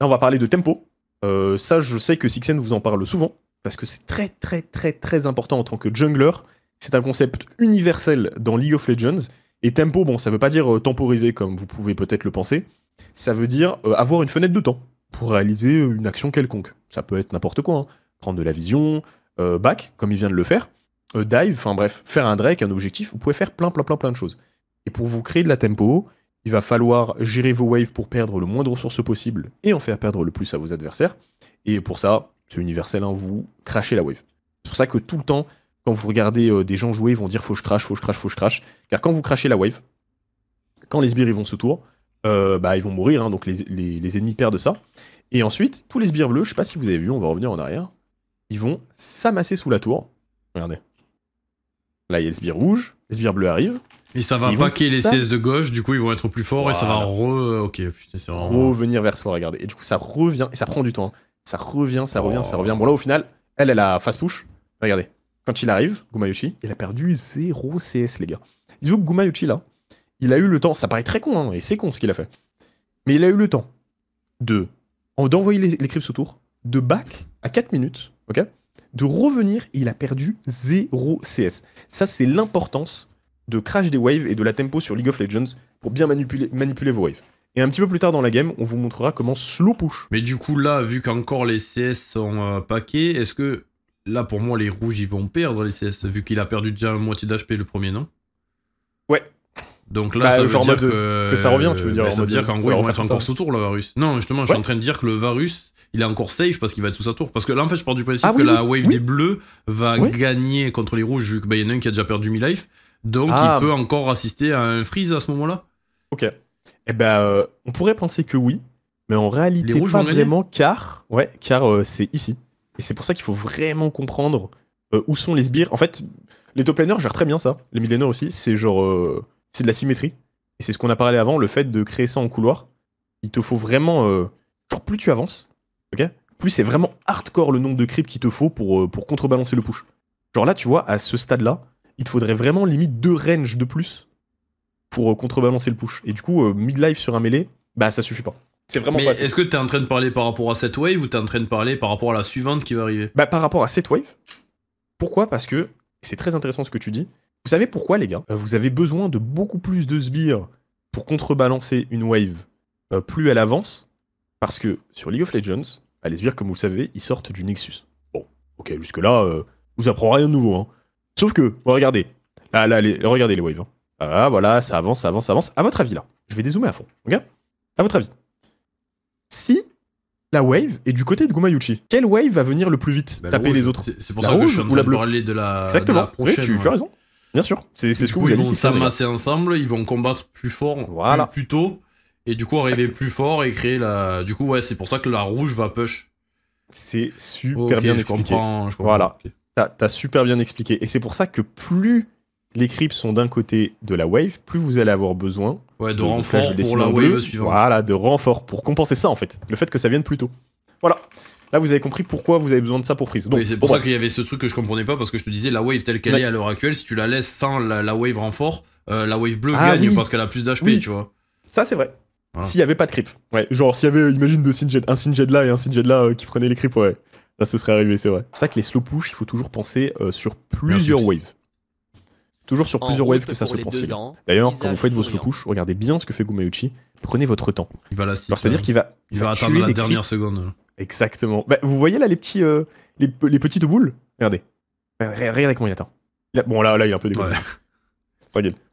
on va parler de tempo. Euh, ça, je sais que Sixen vous en parle souvent parce que c'est très très très très important en tant que jungler. C'est un concept universel dans League of Legends. Et tempo, bon, ça veut pas dire euh, temporiser comme vous pouvez peut-être le penser. Ça veut dire euh, avoir une fenêtre de temps pour réaliser une action quelconque. Ça peut être n'importe quoi. Hein. Prendre de la vision, euh, back, comme il vient de le faire, dive, enfin bref, faire un drake, un objectif. Vous pouvez faire plein plein plein plein de choses. Et pour vous créer de la tempo, il va falloir gérer vos waves pour perdre le moins de ressources possible et en faire perdre le plus à vos adversaires. Et pour ça, c'est universel, hein, vous crachez la wave. C'est pour ça que tout le temps, quand vous regardez euh, des gens jouer, ils vont dire faut que je crache, faut que je crache, faut que je crache. Car quand vous crachez la wave, quand les sbires vont ce tour, euh, bah, ils vont mourir, hein. donc les, les, ennemis perdent ça. Et ensuite, tous les sbires bleus, je sais pas si vous avez vu, on va revenir en arrière, ils vont s'amasser sous la tour. Regardez. Là, il y a les sbires rouges, les sbires bleus arrivent. Et ça va paquer les CS de gauche, du coup ils vont être plus forts et ça va euh, Ok, putain, c'est vraiment. Revenir vers soi, regardez. Et du coup ça revient, et ça prend du temps. Hein. Ça revient, ça revient, ça oh. revient. Bon, là, au final, elle, elle a fast push. Regardez. Quand il arrive, Gumayuchi, il a perdu 0 CS, les gars. Disons que Gumayuchi, là, il a eu le temps, ça paraît très con, hein, et c'est con ce qu'il a fait. Mais il a eu le temps de d'envoyer les, les autour, de back à 4 minutes, ok De revenir, il a perdu 0 CS. Ça, c'est l'importance de crash des waves et de la tempo sur League of Legends pour bien manipuler, manipuler vos waves. Et un petit peu plus tard dans la game, on vous montrera comment slow push. Mais du coup, là, vu qu'encore les CS sont euh, paqués, est-ce que là, pour moi, les rouges, ils vont perdre les CS, vu qu'il a perdu déjà moitié d'HP le premier, non Ouais. Donc là, bah, ça veut dire euh, que... ça revient, tu veux dire. ça veut dire qu'en gros, ils vont être encore ça. sous tour, le Varus. Non, justement, je suis en train de dire que le Varus, il est encore safe parce qu'il va être sous sa tour. Parce que là, en fait, je pars du principe ah que la wave des bleus va gagner contre les rouges, vu qu'il bah, y en a un qui a déjà perdu mi-life. Donc, il ah. peut encore assister à un freeze à ce moment-là. Ok. Eh ben, euh, on pourrait penser que oui, mais en réalité, pas vraiment, car, ouais, car euh, c'est ici. Et c'est pour ça qu'il faut vraiment comprendre euh, où sont les sbires. En fait, les top laners gèrent très bien ça, les laners aussi, c'est genre, c'est de la symétrie. Et c'est ce qu'on a parlé avant, le fait de créer ça en couloir. Il te faut vraiment, genre, plus tu avances, ok plus c'est vraiment hardcore le nombre de creeps qu'il te faut pour, pour contrebalancer le push. Genre là, tu vois, à ce stade-là, il te faudrait vraiment limite deux ranges de plus pour euh, contrebalancer le push. Et du coup, euh, mid-life sur un mêlé, bah ça suffit pas. C'est vraiment Mais Est-ce que tu es en train de parler par rapport à cette wave ou tu es en train de parler par rapport à la suivante qui va arriver Bah par rapport à cette wave. Pourquoi Parce que c'est très intéressant ce que tu dis. Vous savez pourquoi les gars euh, Vous avez besoin de beaucoup plus de sbires pour contrebalancer une wave plus elle avance parce que sur League of Legends, bah, les sbires comme vous le savez, ils sortent du Nexus. Bon, OK, jusque là vous apprends rien de nouveau hein. Sauf que regardez, là, là les, regardez les waves. Hein. Voilà, euh, voilà, ça avance, ça avance, ça avance. À votre avis, là, je vais dézoomer à fond, ok À votre avis, si la wave est du côté de Gumayuchi, quelle wave va venir le plus vite bah, taper les autres C'est pour ça que je suis en de parler de Exactement. tu, as raison, bien sûr. C'est ce que vous Ils vont s'amasser ensemble, ils vont combattre plus fort, plus, tôt, et du coup arriver plus fort et créer la. Du coup, ouais, c'est pour ça que la rouge va push. C'est super bien je Comprends, je comprends. Voilà. T'as super bien expliqué. Et c'est pour ça que plus les creeps sont d'un côté de la wave, plus vous allez avoir besoin de, pour la wave suivante. Voilà, de renfort pour compenser ça en fait, le fait que ça vienne plus tôt. Voilà. Là, vous avez compris pourquoi vous avez besoin de ça pour prise. C'est pour ça bah. qu'il y avait ce truc que je comprenais pas parce que je te disais la wave telle qu'elle est à l'heure actuelle, si tu la laisses sans la, wave renfort, euh, la wave bleue ah gagne parce qu'elle a plus d'HP, tu vois. Ça, c'est vrai. S'il y avait pas de creep. Ouais, genre s'il y avait, imagine, deux un Singed là et un Singed là euh, qui prenaient les creeps, ouais. Là, ce serait arrivé, c'est vrai. C'est pour ça que les slow push, il faut toujours penser euh, sur plusieurs waves. Toujours sur plusieurs waves que ça se pense. D'ailleurs, quand vous faites vos slow push, regardez bien ce que fait Gumayuchi. Prenez votre temps. Il va C'est-à-dire hein. qu'il va, il va, attendre la dernière seconde. Exactement. Bah, vous voyez là les petits, euh, les, petites boules Regardez. Regardez comment il attend. bon, là, là, il est un peu dégoûté.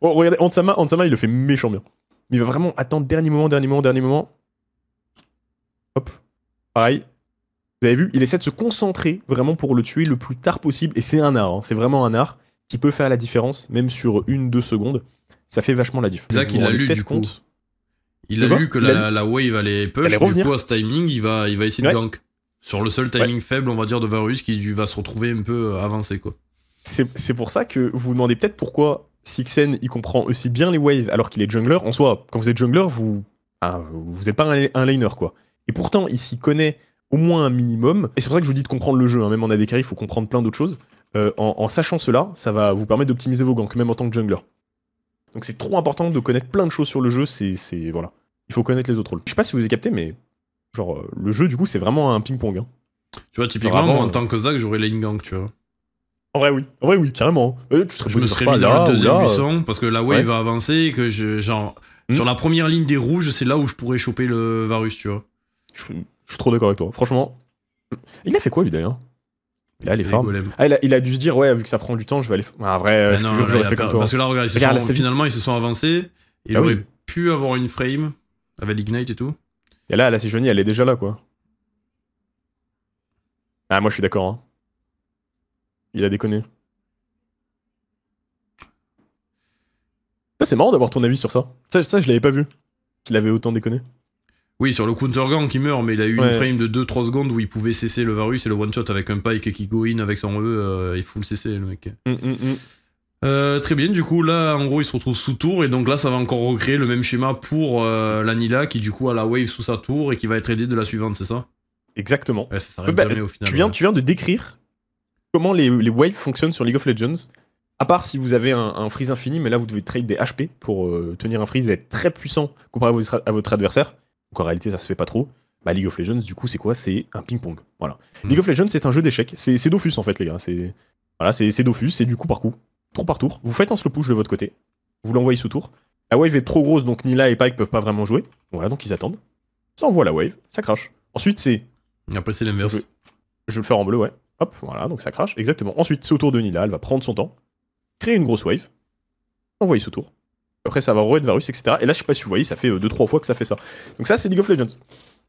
Oh, regardez, Ansama, il le fait méchant bien. Il va vraiment attendre dernier moment, dernier moment, dernier moment. Hop. Pareil. Vous avez vu, il essaie de se concentrer vraiment pour le tuer le plus tard possible. Et c'est un art. Hein. C'est vraiment un art qui peut faire la différence, même sur une, deux secondes. Ça fait vachement la différence. Zach, il a lu du Il a lu que la, wave allait push, du coup à ce timing, il va, il va essayer de gank. Sur le seul timing faible, on va dire, de Varus qui va se retrouver un peu euh, avancé. quoi. C'est pour ça que vous vous demandez peut-être pourquoi Sixen il comprend aussi bien les waves alors qu'il est jungler. En soi, quand vous êtes jungler, vous ah, vous n'êtes pas un, laner quoi. Et pourtant, il s'y connaît au moins un minimum. Et c'est pour ça que je vous dis de comprendre le jeu. Hein. Même en ADK, il faut comprendre plein d'autres choses. Euh, en, sachant cela, ça va vous permettre d'optimiser vos ganks, même en tant que jungler. Donc c'est trop important de connaître plein de choses sur le jeu, c'est. Voilà. Il faut connaître les autres rôles. Je sais pas si vous avez capté, mais. Genre, euh, le jeu, du coup, c'est vraiment un ping-pong. Hein. Tu vois, typiquement, en tant que Zach, j'aurais lane gank, tu vois. En vrai, oui. En vrai, oui, carrément. Euh, je me serais mis dans le deuxième buisson, parce que la wave il va avancer et que, je, genre, hmm. sur la première ligne des rouges, c'est là où je pourrais choper le Varus, tu vois. je suis trop d'accord avec toi. Franchement, il a fait quoi, lui, d'ailleurs ah, il, a, dû se dire, ouais, vu que ça prend du temps, je vais aller. Ah, vrai, euh, Parce que là, regarde, finalement, ils se sont avancés. Eh il aurait pu avoir une frame avec ignite et tout. Et là, la séjournée elle est déjà là, quoi. Ah, moi, je suis d'accord. Hein. Il a déconné. c'est marrant d'avoir ton avis sur ça. Ça, ça je l'avais pas vu. Qu'il avait autant déconné. Oui, sur le counter gang qui meurt, mais il a eu une frame de 2-3 secondes où il pouvait cesser le Varus et le one shot avec un Pike qui go in avec son E, euh, il faut le cesser le mec. Mm, mm, mm. Euh, très bien, du coup là en gros il se retrouve sous tour et donc là ça va encore recréer le même schéma pour euh, l'Anila qui du coup a la wave sous sa tour et qui va être aidée de la suivante, c'est ça Exactement. ça bah, au final, tu, viens, de décrire comment les, waves fonctionnent sur League of Legends. À part si vous avez un, freeze infini, mais là vous devez trade des HP pour euh, tenir un freeze et être très puissant comparé à votre adversaire donc en réalité ça se fait pas trop, bah League of Legends du coup c'est quoi C'est un ping-pong. Voilà. Hmm. League of Legends c'est un jeu d'échecs, c'est Dofus en fait les gars, c'est voilà, c'est Dofus, c'est du coup par coup, tour par tour, vous faites un slow push de votre côté, vous l'envoyez sous tour, la wave est trop grosse donc Nila et Pike peuvent pas vraiment jouer, voilà donc ils attendent, ça envoie la wave, ça crache. Ensuite c'est... Il a l'inverse. Je... je, vais le faire en bleu ouais, hop voilà donc ça crache, exactement. Ensuite c'est au tour de Nila, elle va prendre son temps, créer une grosse wave, envoyer sous tour, après, ça va re Varus, etc. Et là, je sais pas si vous voyez, ça fait 2-3 euh, fois que ça fait ça. Donc, ça, c'est League of Legends.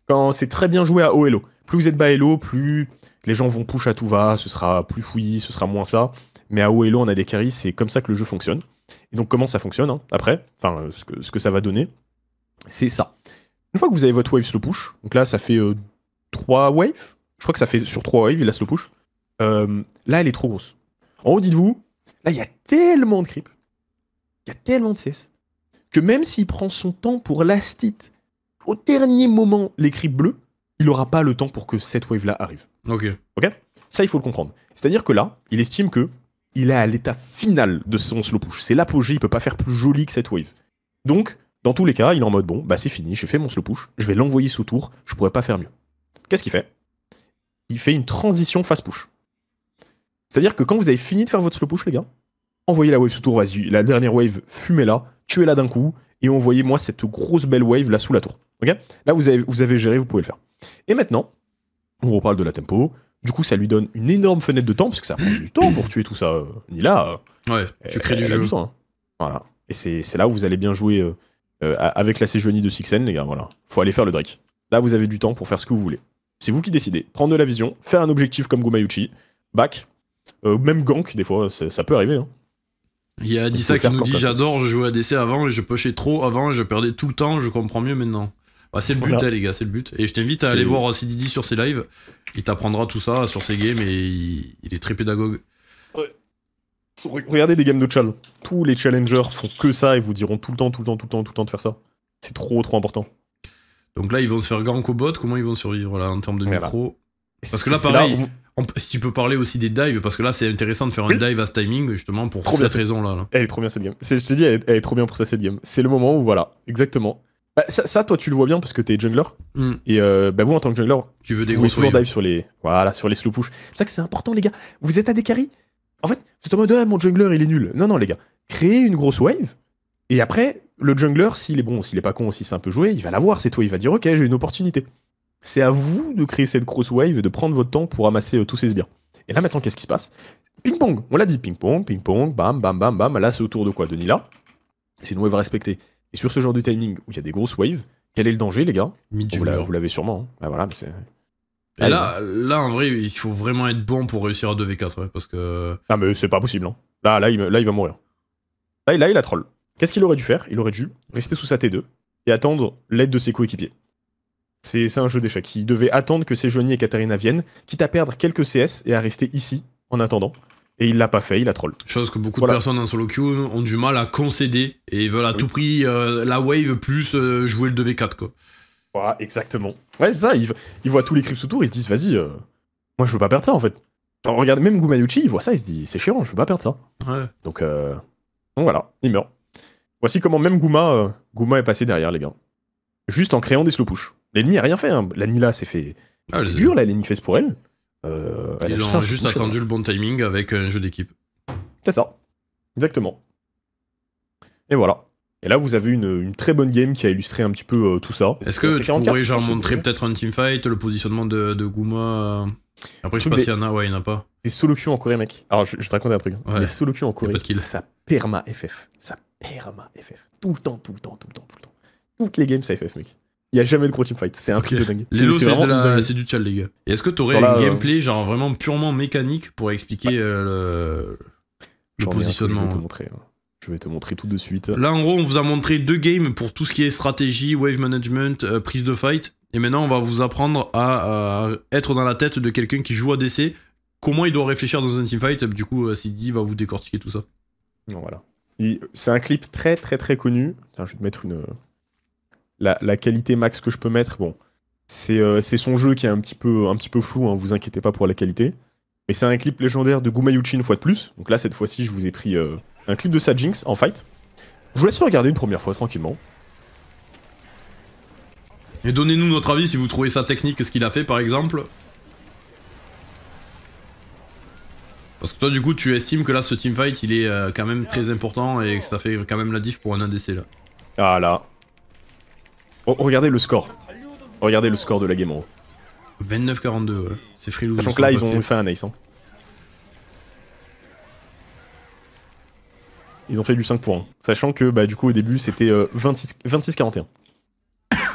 Quand c'est très bien joué à haut elo. Plus vous êtes bas elo, plus les gens vont push à tout va, ce sera plus fouillis, ce sera moins ça. Mais à haut elo, on a des carries, c'est comme ça que le jeu fonctionne. Et donc, comment ça fonctionne hein, après, enfin, euh, ce que, ça va donner, c'est ça. Une fois que vous avez votre wave slow push, donc là, ça fait 3 euh, waves. Je crois que ça fait sur 3 waves, il a slow push. là, elle est trop grosse. En haut, dites-vous, là, il y a tellement de creep il y a tellement de cesse que même s'il prend son temps pour l'astite, au dernier moment, les bleu il n'aura pas le temps pour que cette wave-là arrive. Ok. Ok Ça, il faut le comprendre. C'est-à-dire que là, il estime que il est à l'état final de son slow push. C'est l'apogée, il peut pas faire plus joli que cette wave. Donc, dans tous les cas, il est en mode bon, bah c'est fini, j'ai fait mon slow push, je vais l'envoyer sous tour, je pourrais pas faire mieux. Qu'est-ce qu'il fait Il fait une transition fast push. C'est-à-dire que quand vous avez fini de faire votre slow push, les gars, envoyez la wave sous tour, vas-y, la dernière wave, fumez-la, tuez-la d'un coup, et envoyez-moi cette grosse belle wave là sous la tour. ok là, vous avez, vous avez géré, vous pouvez le faire. Et maintenant, on reparle de la tempo. Du coup, ça lui donne une énorme fenêtre de temps, parce que ça prend du temps pour tuer tout ça. Euh, ni là, euh. tu crées du jeu. Hein. Voilà. Et c'est là où vous allez bien jouer euh, avec la séjournie de Sixen, les gars. Voilà. Faut aller faire le Drake. Là, vous avez du temps pour faire ce que vous voulez. C'est vous qui décidez. Prendre de la vision, faire un objectif comme Gomayuchi, back, même gank, des fois, ça peut arriver. Hein. Il y a Adissa qui nous dit J'adore, je jouais à DC avant et je pochais trop avant et je perdais tout le temps, je comprends mieux maintenant. Bah, c'est le but, hein, les gars, c'est le but. Et je t'invite à aller voir Sididi sur ses lives. Il t'apprendra tout ça sur ses games et il, est très pédagogue. Regardez des games de challenge. Tous les challengers font que ça et vous diront tout le temps, tout le temps, tout le temps, tout le temps de faire ça. C'est trop, trop important. Donc là, ils vont se faire gank au bot. Comment ils vont survivre là en termes de micro parce que là, pareil, si tu peux parler aussi des dives, parce que là, c'est intéressant de faire un dive à ce timing, justement, pour cette raison-là. Elle est trop bien cette game. je te dis, elle est, trop bien pour ça cette game. C'est le moment où, voilà, exactement. Bah, ça, toi, tu le vois bien parce que t'es jungler. Hmm. Et ben vous, en tant que jungler, tu veux des toujours dive sur les, voilà, sur les slow push. C'est ça que c'est important, les gars. Vous êtes à des carries. En fait, c'est en mode, ah, mon jungler, il est nul. Non, non, les gars. Créez une grosse wave. Et après, le jungler, s'il est bon, s'il est pas con, s'il c'est un peu jouer, il va l'avoir, c'est toi, il va dire ok, j'ai une opportunité. C'est à vous de créer cette grosse wave et de prendre votre temps pour ramasser euh, tous ces biens. Et là, maintenant, qu'est-ce qui se passe Ping-pong On l'a dit, ping-pong, ping-pong, bam, bam, bam, bam. Là, c'est autour de quoi De Nila. C'est une wave respecter. Et sur ce genre de timing où il y a des grosses waves, quel est le danger, les gars Vous l'avez sûrement. Hein. Bah, voilà, là, en vrai, il faut vraiment être bon pour réussir à 2v4, parce que... Ah, mais c'est pas possible, hein. Là, là, il, là, il va mourir. Là, là il a troll. Qu'est-ce qu'il aurait dû faire Il aurait dû rester sous sa T2 et attendre l'aide de ses coéquipiers. C'est un jeu d'échecs. Il devait attendre que Johnny et Katarina viennent, quitte à perdre quelques CS et à rester ici en attendant. Et il l'a pas fait, il a troll. Chose que beaucoup de personnes en solo queue ont du mal à concéder et veulent à tout prix euh, la wave plus euh, jouer le 2v4 quoi. exactement. Ouais, c'est ça, ils, voient tous les creeps autour, ils se disent vas-y, euh, moi je veux pas perdre ça en fait. Même regarde, même Gumayuchi, il voit ça, il se dit c'est chiant, je veux pas perdre ça. Ouais. Donc, donc voilà, il meurt. Voici comment même Gouma, Gouma est passé derrière les gars. Juste en créant des slow L'ennemi a rien fait. Hein. La Nila s'est fait. Ah, dur, là, l'ennemi fait pour elle. Euh, Ils ont juste attendu le bon timing avec un jeu d'équipe. C'est ça. Exactement. Et voilà. Et là, vous avez une, très bonne game qui a illustré un petit peu euh, tout ça. Est-ce que tu pourrais genre montrer peut-être un teamfight, le positionnement de, de Gouma euh, Après, je sais pas s'il y en a, ouais, il n'y en a pas. Les solo en Corée, mec. Alors, je, te raconte un truc. Les hein. solo en Corée, ça perma FF. Ça perma FF. Tout le temps, tout le temps, tout le temps, tout le temps. Toutes les games, ça FF, mec. Il n'y a jamais de gros teamfight, c'est un clip truc de dingue. L'élo, c'est, du tchal, les gars. est-ce que tu aurais un euh, gameplay, genre vraiment purement mécanique, pour expliquer bah, euh, le, positionnement hein. Hein. je vais, te montrer, tout de suite. Là, en gros, on vous a montré deux games pour tout ce qui est stratégie, wave management, euh, prise de fight. Et maintenant, on va vous apprendre à être dans la tête de quelqu'un qui joue à DC, Comment il doit réfléchir dans un teamfight Du coup, Sidi va vous décortiquer tout ça. Voilà. C'est un clip très très très connu. je vais te mettre une, la, qualité max que je peux mettre, bon, euh, c'est son jeu qui est un petit peu, un petit peu flou, hein, vous inquiétez pas pour la qualité. Mais c'est un clip légendaire de Gumayuchi une fois de plus. Donc là, cette fois-ci, je vous ai pris euh, un clip de sa Jinx en fight. Je vous laisse regarder une première fois tranquillement. Et donnez-nous notre avis si vous trouvez ça technique, ce qu'il a fait par exemple. Parce que toi, du coup, tu estimes que là, ce teamfight, il est euh, quand même très important et que ça fait quand même la diff pour un ADC là. Ah là, Oh, regardez le score. Regardez le score de la game en haut. 29-42, C'est frilou. Sachant que là, ils ont fait un ace. Hein. Ils ont fait du 5 points. Hein. Sachant que, bah, du coup, au début, c'était 26-41.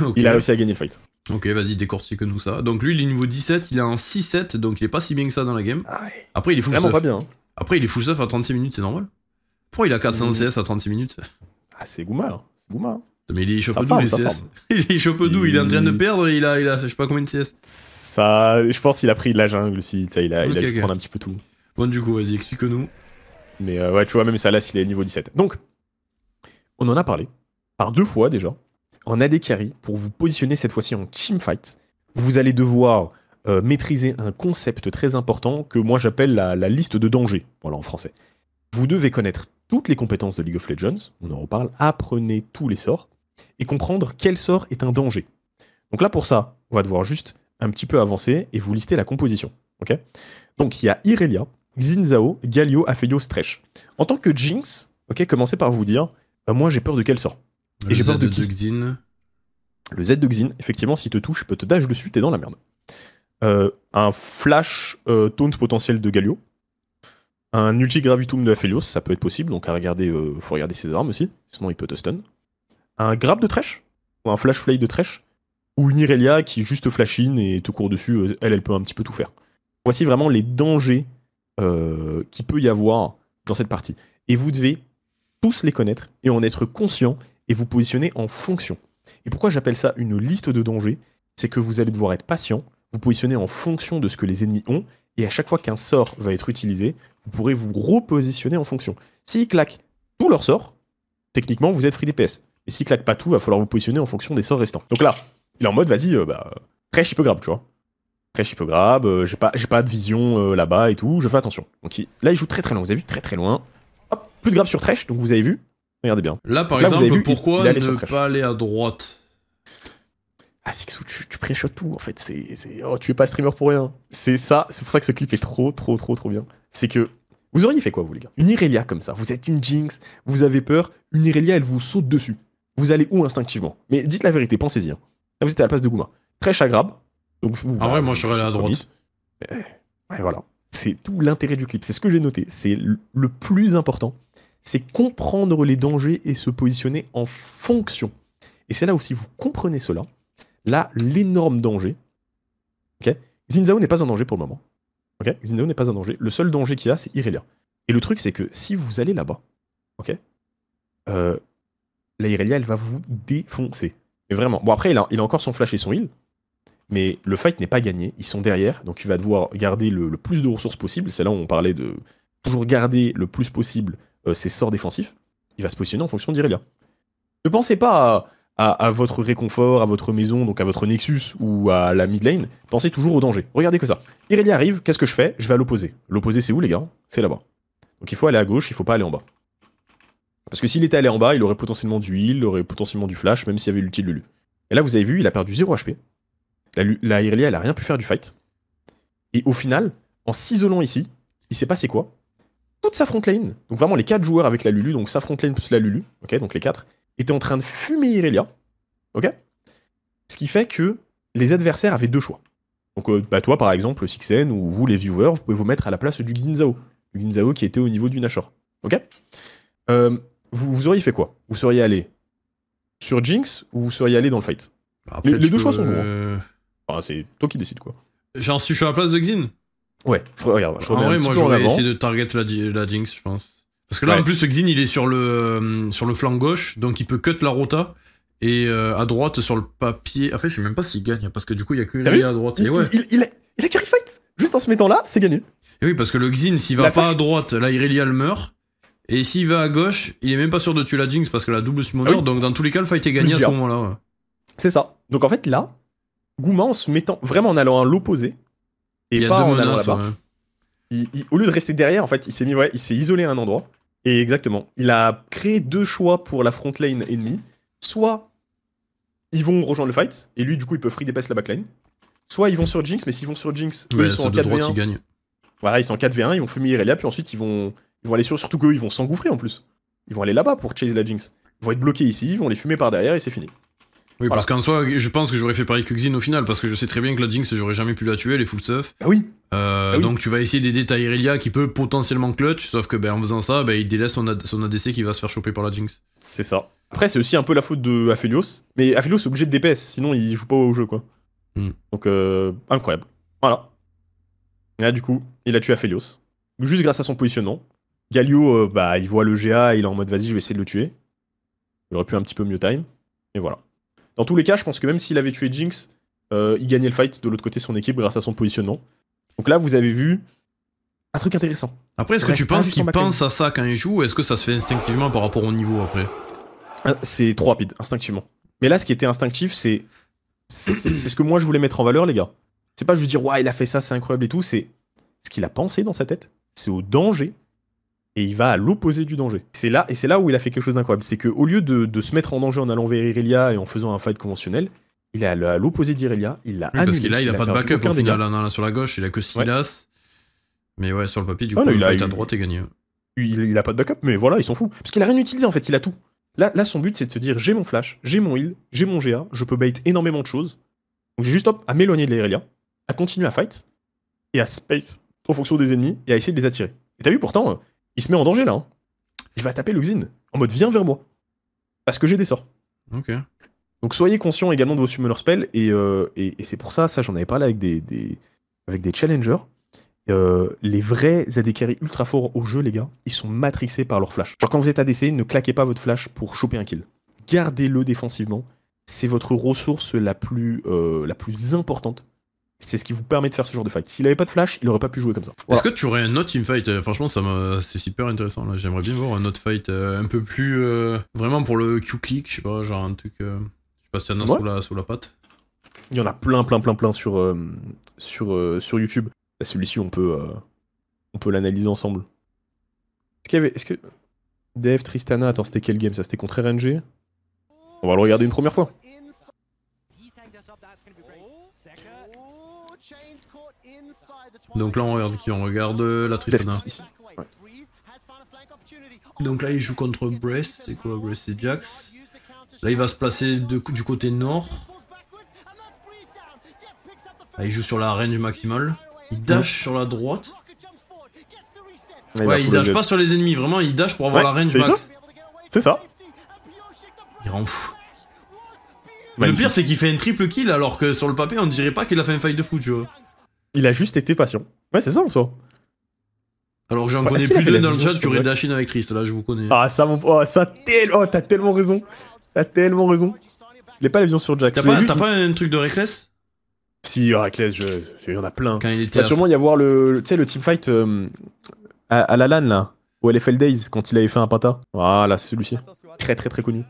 Euh, il a réussi à gagner le fight. Ok, vas-y, décortique-nous ça. Donc, lui, il est niveau 17, il a un 6-7, donc il est pas si bien que ça dans la game. Ah Après, il est full Vraiment pas bien. Hein. Après, il est full à 36 minutes, c'est normal. Pourquoi il a 400 CS à 36 minutes Ah, c'est Gouma, Gouma. Mais il est d'où les CS. Il est il... est en train de perdre, il a, il a je sais pas combien de CS. Ça, je pense qu'il a pris de la jungle aussi, il a, il a dû prendre un petit peu tout. Bon, du coup, vas-y, explique-nous. Mais euh, ouais, tu vois, même ça là, il est niveau 17. Donc, on en a parlé, par deux fois déjà, en AD carry, pour vous positionner cette fois-ci en teamfight. Vous allez devoir euh, maîtriser un concept très important que moi j'appelle la, la liste de dangers, voilà en français. Vous devez connaître toutes les compétences de League of Legends, on en reparle, apprenez tous les sorts et comprendre quel sort est un danger. Donc là, pour ça, on va devoir juste un petit peu avancer et vous lister la composition. Donc il y a Irelia, Xinzao, Galio, Aphelios, Stretch. En tant que Jinx, ok, commencez par vous dire euh, moi j'ai peur de quel sort Et j'ai peur de, qui Le Z de Xin, effectivement, s'il te touche, il peut te dash dessus, t'es dans la merde. Euh, un flash euh, taunt potentiel de Galio. Un ulti gravitum de Aphelios, ça peut être possible, donc à regarder, euh, faut regarder ses armes aussi, sinon il peut te stun un grab de trèche, ou un flash flay de trèche, ou une Irelia qui juste flash in et te court dessus, euh, elle, elle peut un petit peu tout faire. Voici vraiment les dangers euh, qu'il peut y avoir dans cette partie. Et vous devez tous les connaître et en être conscient et vous positionner en fonction. Et pourquoi j'appelle ça une liste de dangers C'est que vous allez devoir être patient, vous positionner en fonction de ce que les ennemis ont, et à chaque fois qu'un sort va être utilisé, vous pourrez vous repositionner en fonction. S'ils claquent tout leur sort, techniquement vous êtes free DPS. Et s'il claque pas tout, il va falloir vous positionner en fonction des sorts restants. Donc là, il est en mode, vas-y, euh, il peut grab, tu vois. Très grab, euh, j'ai pas, pas de vision euh, là-bas et tout, je fais attention. Donc là, il joue très très loin, vous avez vu, très très loin. Hop, plus de grab sur Trèche, donc vous avez vu. Regardez bien. Là, par exemple, pourquoi ne pas aller à droite ah, Sixou, tu, tu pré tout, en fait. Oh, tu es pas streamer pour rien. C'est ça, c'est pour ça que ce clip est trop, trop, trop, trop bien. C'est que vous auriez fait quoi, vous, les gars Une Irelia comme ça. Vous êtes une Jinx, vous avez peur, une Irelia, elle vous saute dessus vous allez où instinctivement Mais dites la vérité, pensez-y. Hein. Là, vous êtes à la place de Gouma. Très chagrab. Donc, vous, ah ouais, moi je serais à droite. Eh, voilà. C'est tout l'intérêt du clip. C'est ce que j'ai noté. C'est le plus important. C'est comprendre les dangers et se positionner en fonction. Et c'est là aussi, vous comprenez cela, là, l'énorme danger. Ok Zinzao n'est pas un danger pour le moment. Ok Zinzao n'est pas un danger. Le seul danger qu'il y a, c'est Irelia. Et le truc, c'est que si vous allez là-bas, ok euh, la Irelia, elle va vous défoncer. vraiment. Bon, après, il a, encore son flash et son heal. Mais le fight n'est pas gagné. Ils sont derrière. Donc, il va devoir garder le, plus de ressources possible. C'est là où on parlait de toujours garder le plus possible euh, ses sorts défensifs. Il va se positionner en fonction d'Irelia. Ne pensez pas à, votre réconfort, à votre maison, donc à votre Nexus ou à la mid lane. Pensez toujours au danger. Regardez que ça. Irelia arrive. Qu'est-ce que je fais Je vais à l'opposé. L'opposé, c'est où, les gars C'est là-bas. Donc, il faut aller à gauche. Il faut pas aller en bas. Parce que s'il était allé en bas, il aurait potentiellement du heal, il aurait potentiellement du flash, même s'il y avait l'ulti de Lulu. Et là, vous avez vu, il a perdu 0 HP. La, Irelia, elle a rien pu faire du fight. Et au final, en s'isolant ici, il s'est passé quoi Toute sa frontline, donc vraiment les 4 joueurs avec la Lulu, donc sa frontline plus la Lulu, ok, donc les 4, étaient en train de fumer Irelia, ok Ce qui fait que les adversaires avaient deux choix. Donc euh, bah, toi par exemple, le Sixen, ou vous les viewers, vous pouvez vous mettre à la place du Xinzao. Le Xinzao qui était au niveau du Nashor, ok euh, vous, auriez fait quoi Vous seriez allé sur Jinx ou vous seriez allé dans le fight bah, Les, deux choix sont gros. Hein. Euh, c'est toi qui décides quoi. Genre, si je suis à la place de Xin Ouais, je, regarde. Je en vrai, moi, j'aurais essayé de target la, Jinx, je pense. Parce que là, en plus, Xin, il est sur le, euh, sur le flanc gauche, donc il peut cut la rota. Et euh, à droite, sur le papier. En fait, je sais même pas s'il gagne, parce que du coup, il y a que Irelia à droite. Il, a, il carry fight Juste en se mettant là, c'est gagné. Et oui, parce que le Xin, s'il va pas à droite, là, Irelia le meurt. Et s'il va à gauche, il est même pas sûr de tuer la Jinx parce que la double summoner, ah donc dans tous les cas, le fight est gagné à ce moment-là. C'est ça. Donc en fait, là, Gouma en se mettant vraiment en allant à l'opposé et pas en allant là-bas. au lieu de rester derrière, en fait, il s'est mis, ouais, il s'est isolé à un endroit. Et exactement, il a créé deux choix pour la front lane ennemie. Soit ils vont rejoindre le fight et lui, du coup, il peut free dépasser la backline. Soit ils vont sur Jinx, mais s'ils vont sur Jinx, eux, ils sont en 4v1. Voilà, ils sont en 4v1, ils vont fumer Irelia, puis ensuite ils vont ils vont aller sur, surtout qu'eux, ils vont s'engouffrer en plus. Ils vont aller là-bas pour chase la Jinx. Ils vont être bloqués ici, ils vont les fumer par derrière et c'est fini. Oui, parce qu'en soi, je pense que j'aurais fait pareil que Xin au final, parce que je sais très bien que la Jinx, j'aurais jamais pu la tuer, elle est full stuff. Bah euh, bah oui. Donc tu vas essayer d'aider ta Irelia qui peut potentiellement clutch, sauf que ben, en faisant ça, ben, il délaisse son, son ADC qui va se faire choper par la Jinx. C'est ça. Après, c'est aussi un peu la faute de Aphelios, mais Aphelios est obligé de DPS, sinon il joue pas au jeu quoi. Hmm. Donc euh, incroyable. Voilà. Et là, du coup, il a tué Aphelios. Juste grâce à son positionnement. Galio, euh, bah, il voit le GA, il est en mode vas-y, je vais essayer de le tuer. Il aurait pu un petit peu mieux time. Et voilà. Dans tous les cas, je pense que même s'il avait tué Jinx, euh, il gagnait le fight de l'autre côté de son équipe grâce à son positionnement. Donc là, vous avez vu un truc intéressant. Après, est-ce que tu penses qu'il pense à ça quand il joue ou est-ce que ça se fait instinctivement par rapport au niveau après ah, C'est trop rapide, instinctivement. Mais là, ce qui était instinctif, c'est. C'est ce que moi je voulais mettre en valeur, les gars. C'est pas juste dire, ouais, il a fait ça, c'est incroyable et tout. C'est ce qu'il a pensé dans sa tête. C'est au danger et il va à l'opposé du danger. C'est là, et c'est là où il a fait quelque chose d'incroyable, c'est qu'au lieu de, de, se mettre en danger en allant vers Irelia et en faisant un fight conventionnel, il est à l'opposé d'Irelia, il l'a annulé. Parce que là, il a, pas de backup au final, là, là, hein, sur la gauche, il a que Silas. Mais ouais, sur le papier, du ah, coup, il a, à droite et gagné. Il, il, a pas de backup, mais voilà, ils s'en fout. Parce qu'il a rien utilisé en fait, il a tout. Là, là son but, c'est de se dire j'ai mon flash, j'ai mon heal, j'ai mon GA, je peux bait énormément de choses. Donc j'ai juste hop, à m'éloigner de l'Irelia, à continuer à fight, et à space en fonction des ennemis, et à essayer de les attirer. Et t'as vu pourtant, il se met en danger là. Hein. Il va taper Luxine en mode viens vers moi. Parce que j'ai des sorts. Donc soyez conscient également de vos summoner spells. Euh, et, et, c'est pour ça, ça j'en avais parlé avec des, avec des challengers. Euh, les vrais AD carry ultra forts au jeu, les gars, ils sont matricés par leur flash. Genre quand vous êtes ADC, ne claquez pas votre flash pour choper un kill. Gardez-le défensivement. C'est votre ressource la plus, euh, la plus importante c'est ce qui vous permet de faire ce genre de fight. S'il avait pas de flash, il aurait pas pu jouer comme ça. Est-ce que tu aurais un autre fight euh, Franchement, ça c'est super intéressant. Là, j'aimerais bien voir un autre fight euh, un peu plus euh, vraiment pour le Q click, je sais pas, genre un truc. Je sais pas si sous, la, la patte. Il y en a plein, plein, plein, plein sur sur sur YouTube. Bah, celui-ci, on peut on peut l'analyser ensemble. Est-ce qu'il y avait est que Dave Tristana, attends, c'était quel game ça C'était contre RNG On va le regarder une première fois. Donc là, on regarde qui On regarde la Tristana. Donc là, il joue contre Brest. C'est quoi Brest et Jax. Là, il va se placer du côté nord. Là, il joue sur la range maximale. Il dash sur la droite. ouais, il dash pas sur les ennemis, vraiment, il dash pour avoir la range max. C'est ça. Il rend fou. Bah, le pire, c'est qu'il fait un triple kill alors que sur le papier, on dirait pas qu'il a fait une fight de fou, tu vois. Il a juste été patient. Ouais, c'est ça en soi. Alors j'en connais plus deux dans le chat qui aurait dash avec Triste, là je vous connais. Ah ça, mon... Oh, ça oh, t'as tellement raison. T'as tellement raison. Il n'est pas l'avion sur Jack. T'as pas, un truc de Reckless Si, Reckless, il y en a plein. il y a va à... sûrement y avoir le, teamfight euh, à, la LAN là, fait le Days, quand il avait fait un penta. Voilà, c'est celui-ci. Très très très connu.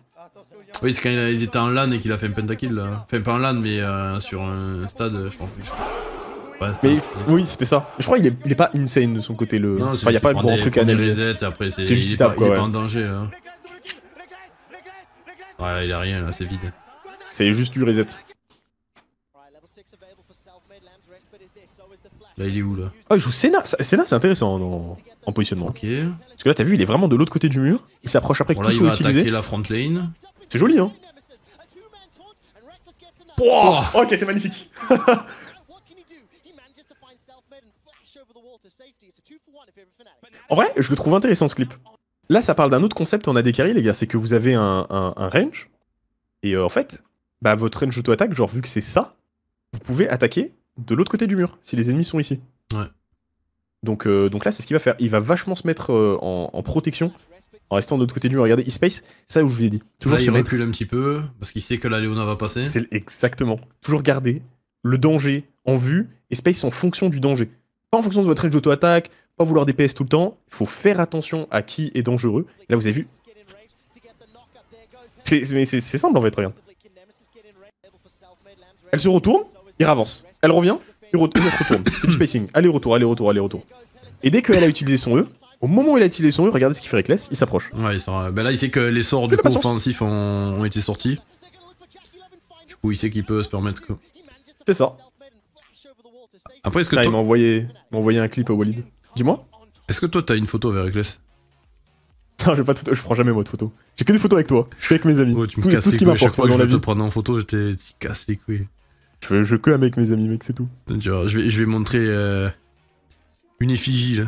Oui, c'est quand il, étaient était en LAN et qu'il a fait un pentakill Enfin, pas en LAN, mais euh, sur un stade, je pense oui, c'était ça. Je crois qu'il est, il est, pas insane de son côté. Le... il n'y a pas grand truc à analyser. C'est juste il est, il pas en danger là. Hein. Ouais, il a rien là, c'est vide. C'est juste du reset. Là, il est où là Oh, il joue Senna. Senna, c'est intéressant en, en positionnement. Parce que là, t'as vu, il est vraiment de l'autre côté du mur. Il s'approche après bon, là, il va attaquer la front lane. C'est joli, hein. ok, c'est magnifique. En vrai, je le trouve intéressant ce clip. Là, ça parle d'un autre concept en Carry les gars, c'est que vous avez un, range, et euh, en fait, bah, votre range auto-attaque, genre vu que c'est ça, vous pouvez attaquer de l'autre côté du mur, si les ennemis sont ici. Ouais. Donc, euh, donc là, c'est ce qu'il va faire. Il va vachement se mettre euh, en, protection, en restant de l'autre côté du mur. Regardez, e-space, ça où je vous l'ai dit. Toujours là, il recule un petit peu, parce qu'il sait que la Léona va passer. C'est exactement. Toujours garder le danger en vue, et space en fonction du danger. Pas en fonction de votre range auto-attaque, pas vouloir DPS tout le temps, il faut faire attention à qui est dangereux. Là, vous avez vu. C'est simple en fait, regarde. Elle se retourne, il avance. Elle revient, il, elle se retourne. spacing. allez retour allez retour allez retour Et dès qu'elle a utilisé son E, au moment où il a utilisé son E, regardez ce qu'il fait avec Les, il s'approche. Ouais, ben là, il sait que les sorts du coup offensifs ont, été sortis. Du coup, il sait qu'il peut se permettre. C'est ça. Après, est-ce que. Là, il m'a envoyé, envoyé un clip à Walid. Dis-moi. Est-ce que toi, t'as une photo avec non, j'ai pas de photo, je prends jamais moi de photo. J'ai que des photos avec toi, avec mes amis. tu me tout, casses tout ce qui m'importe. Chaque fois que je vais te prendre en photo, je te casse les couilles. Je veux, que avec mes amis, mec, c'est tout. je vais, montrer euh, une effigie là.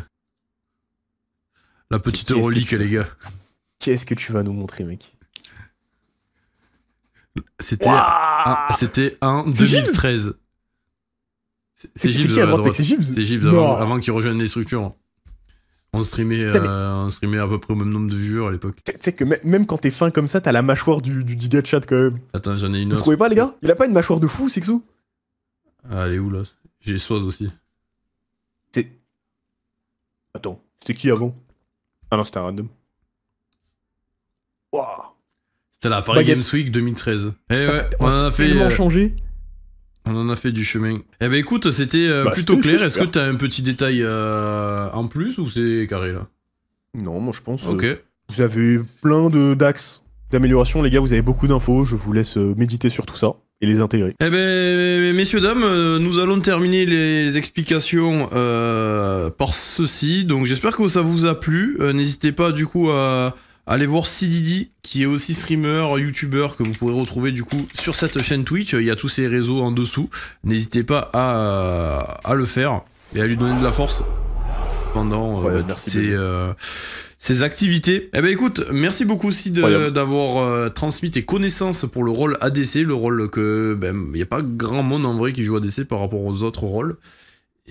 La petite relique, les gars. Qu'est-ce que tu vas nous montrer, mec C'était en un 2013. C'est Gibbs avant, qu'il rejoigne les structures. On streamait, euh, on streamait à peu près au même nombre de vues à l'époque. Tu sais que même quand t'es fin comme ça, t'as la mâchoire du, du Chat quand même. Attends, j'en ai une autre. Vous trouvez pas, les gars Il a pas une mâchoire de fou, Sixou ah, Elle est où là J'ai Soise aussi. C'est. Attends, c'était qui avant Ah non, c'était un random. Waouh C'était la Paris Games Week 2013. Eh ouais, on en a fait. tellement euh... changé. On en a fait du chemin. Eh ben écoute, c'était euh, bah, plutôt clair. Est-ce que tu as un petit détail euh, en plus ou c'est carré là Non, moi je pense. Euh, ok. vous avez plein de d'axes d'amélioration, les gars. Vous avez beaucoup d'infos. Je vous laisse méditer sur tout ça et les intégrer. Eh ben, messieurs, dames, nous allons terminer les explications par ceci. Donc j'espère que ça vous a plu. N'hésitez pas du coup à Allez voir Sididi, qui est aussi streamer, youtubeur, que vous pourrez retrouver du coup sur cette chaîne Twitch. Il y a tous ses réseaux en dessous. N'hésitez pas à, le faire et à lui donner de la force pendant euh, euh, ses, activités. Eh ben écoute, merci beaucoup aussi euh, d'avoir transmis tes connaissances pour le rôle ADC, le rôle que ben, il n'y a pas grand monde en vrai qui joue ADC par rapport aux autres rôles.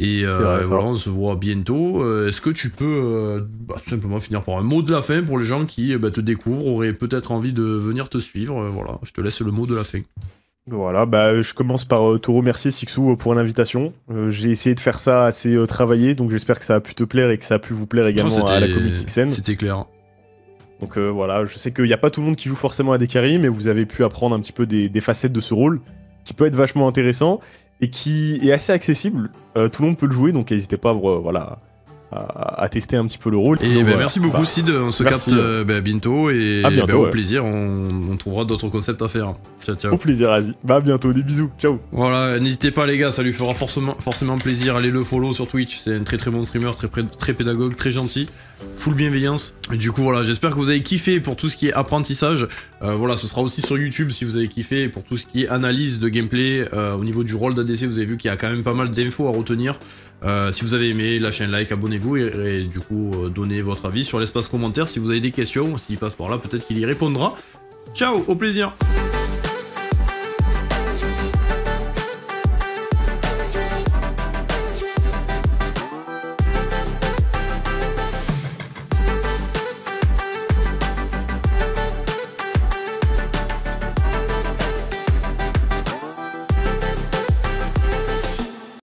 Et euh, voilà, on se voit bientôt. Euh, est-ce que tu peux euh, bah, simplement finir par un mot de la fin pour les gens qui bah, te découvrent, auraient peut-être envie de venir te suivre Voilà, je te laisse le mot de la fin. Voilà, bah, je commence par te remercier Sixou pour l'invitation. J'ai essayé de faire ça assez travaillé, donc j'espère que ça a pu te plaire et que ça a pu vous plaire également oh, à la Comic Sixen. C'était clair. Donc voilà, je sais qu'il n'y a pas tout le monde qui joue forcément à des carries, mais vous avez pu apprendre un petit peu des facettes de ce rôle qui peut être vachement intéressant et qui est assez accessible. Euh, tout le monde peut le jouer, donc n'hésitez pas à, euh, voilà, à, tester un petit peu le rôle. Et ben, merci beaucoup bah, Sid, on se capte hein. euh, ben, bientôt et ben, au plaisir, on, trouvera d'autres concepts à faire. Ciao, ciao. Au plaisir, vas Bah, bientôt, des bisous, ciao. Voilà, n'hésitez pas les gars, ça lui fera forcément, forcément plaisir. Allez le follow sur Twitch, c'est un très très bon streamer, très, très pédagogue, très gentil, full bienveillance. du coup, voilà, j'espère que vous avez kiffé pour tout ce qui est apprentissage. Euh, voilà, ce sera aussi sur YouTube si vous avez kiffé pour tout ce qui est analyse de gameplay. Euh, au niveau du rôle d'ADC, vous avez vu qu'il y a quand même pas mal d'infos à retenir. Euh, si vous avez aimé, lâchez un like, abonnez-vous et, du coup euh, donnez votre avis sur l'espace commentaire. Si vous avez des questions, s'il passe par là, peut-être qu'il y répondra. Ciao, au plaisir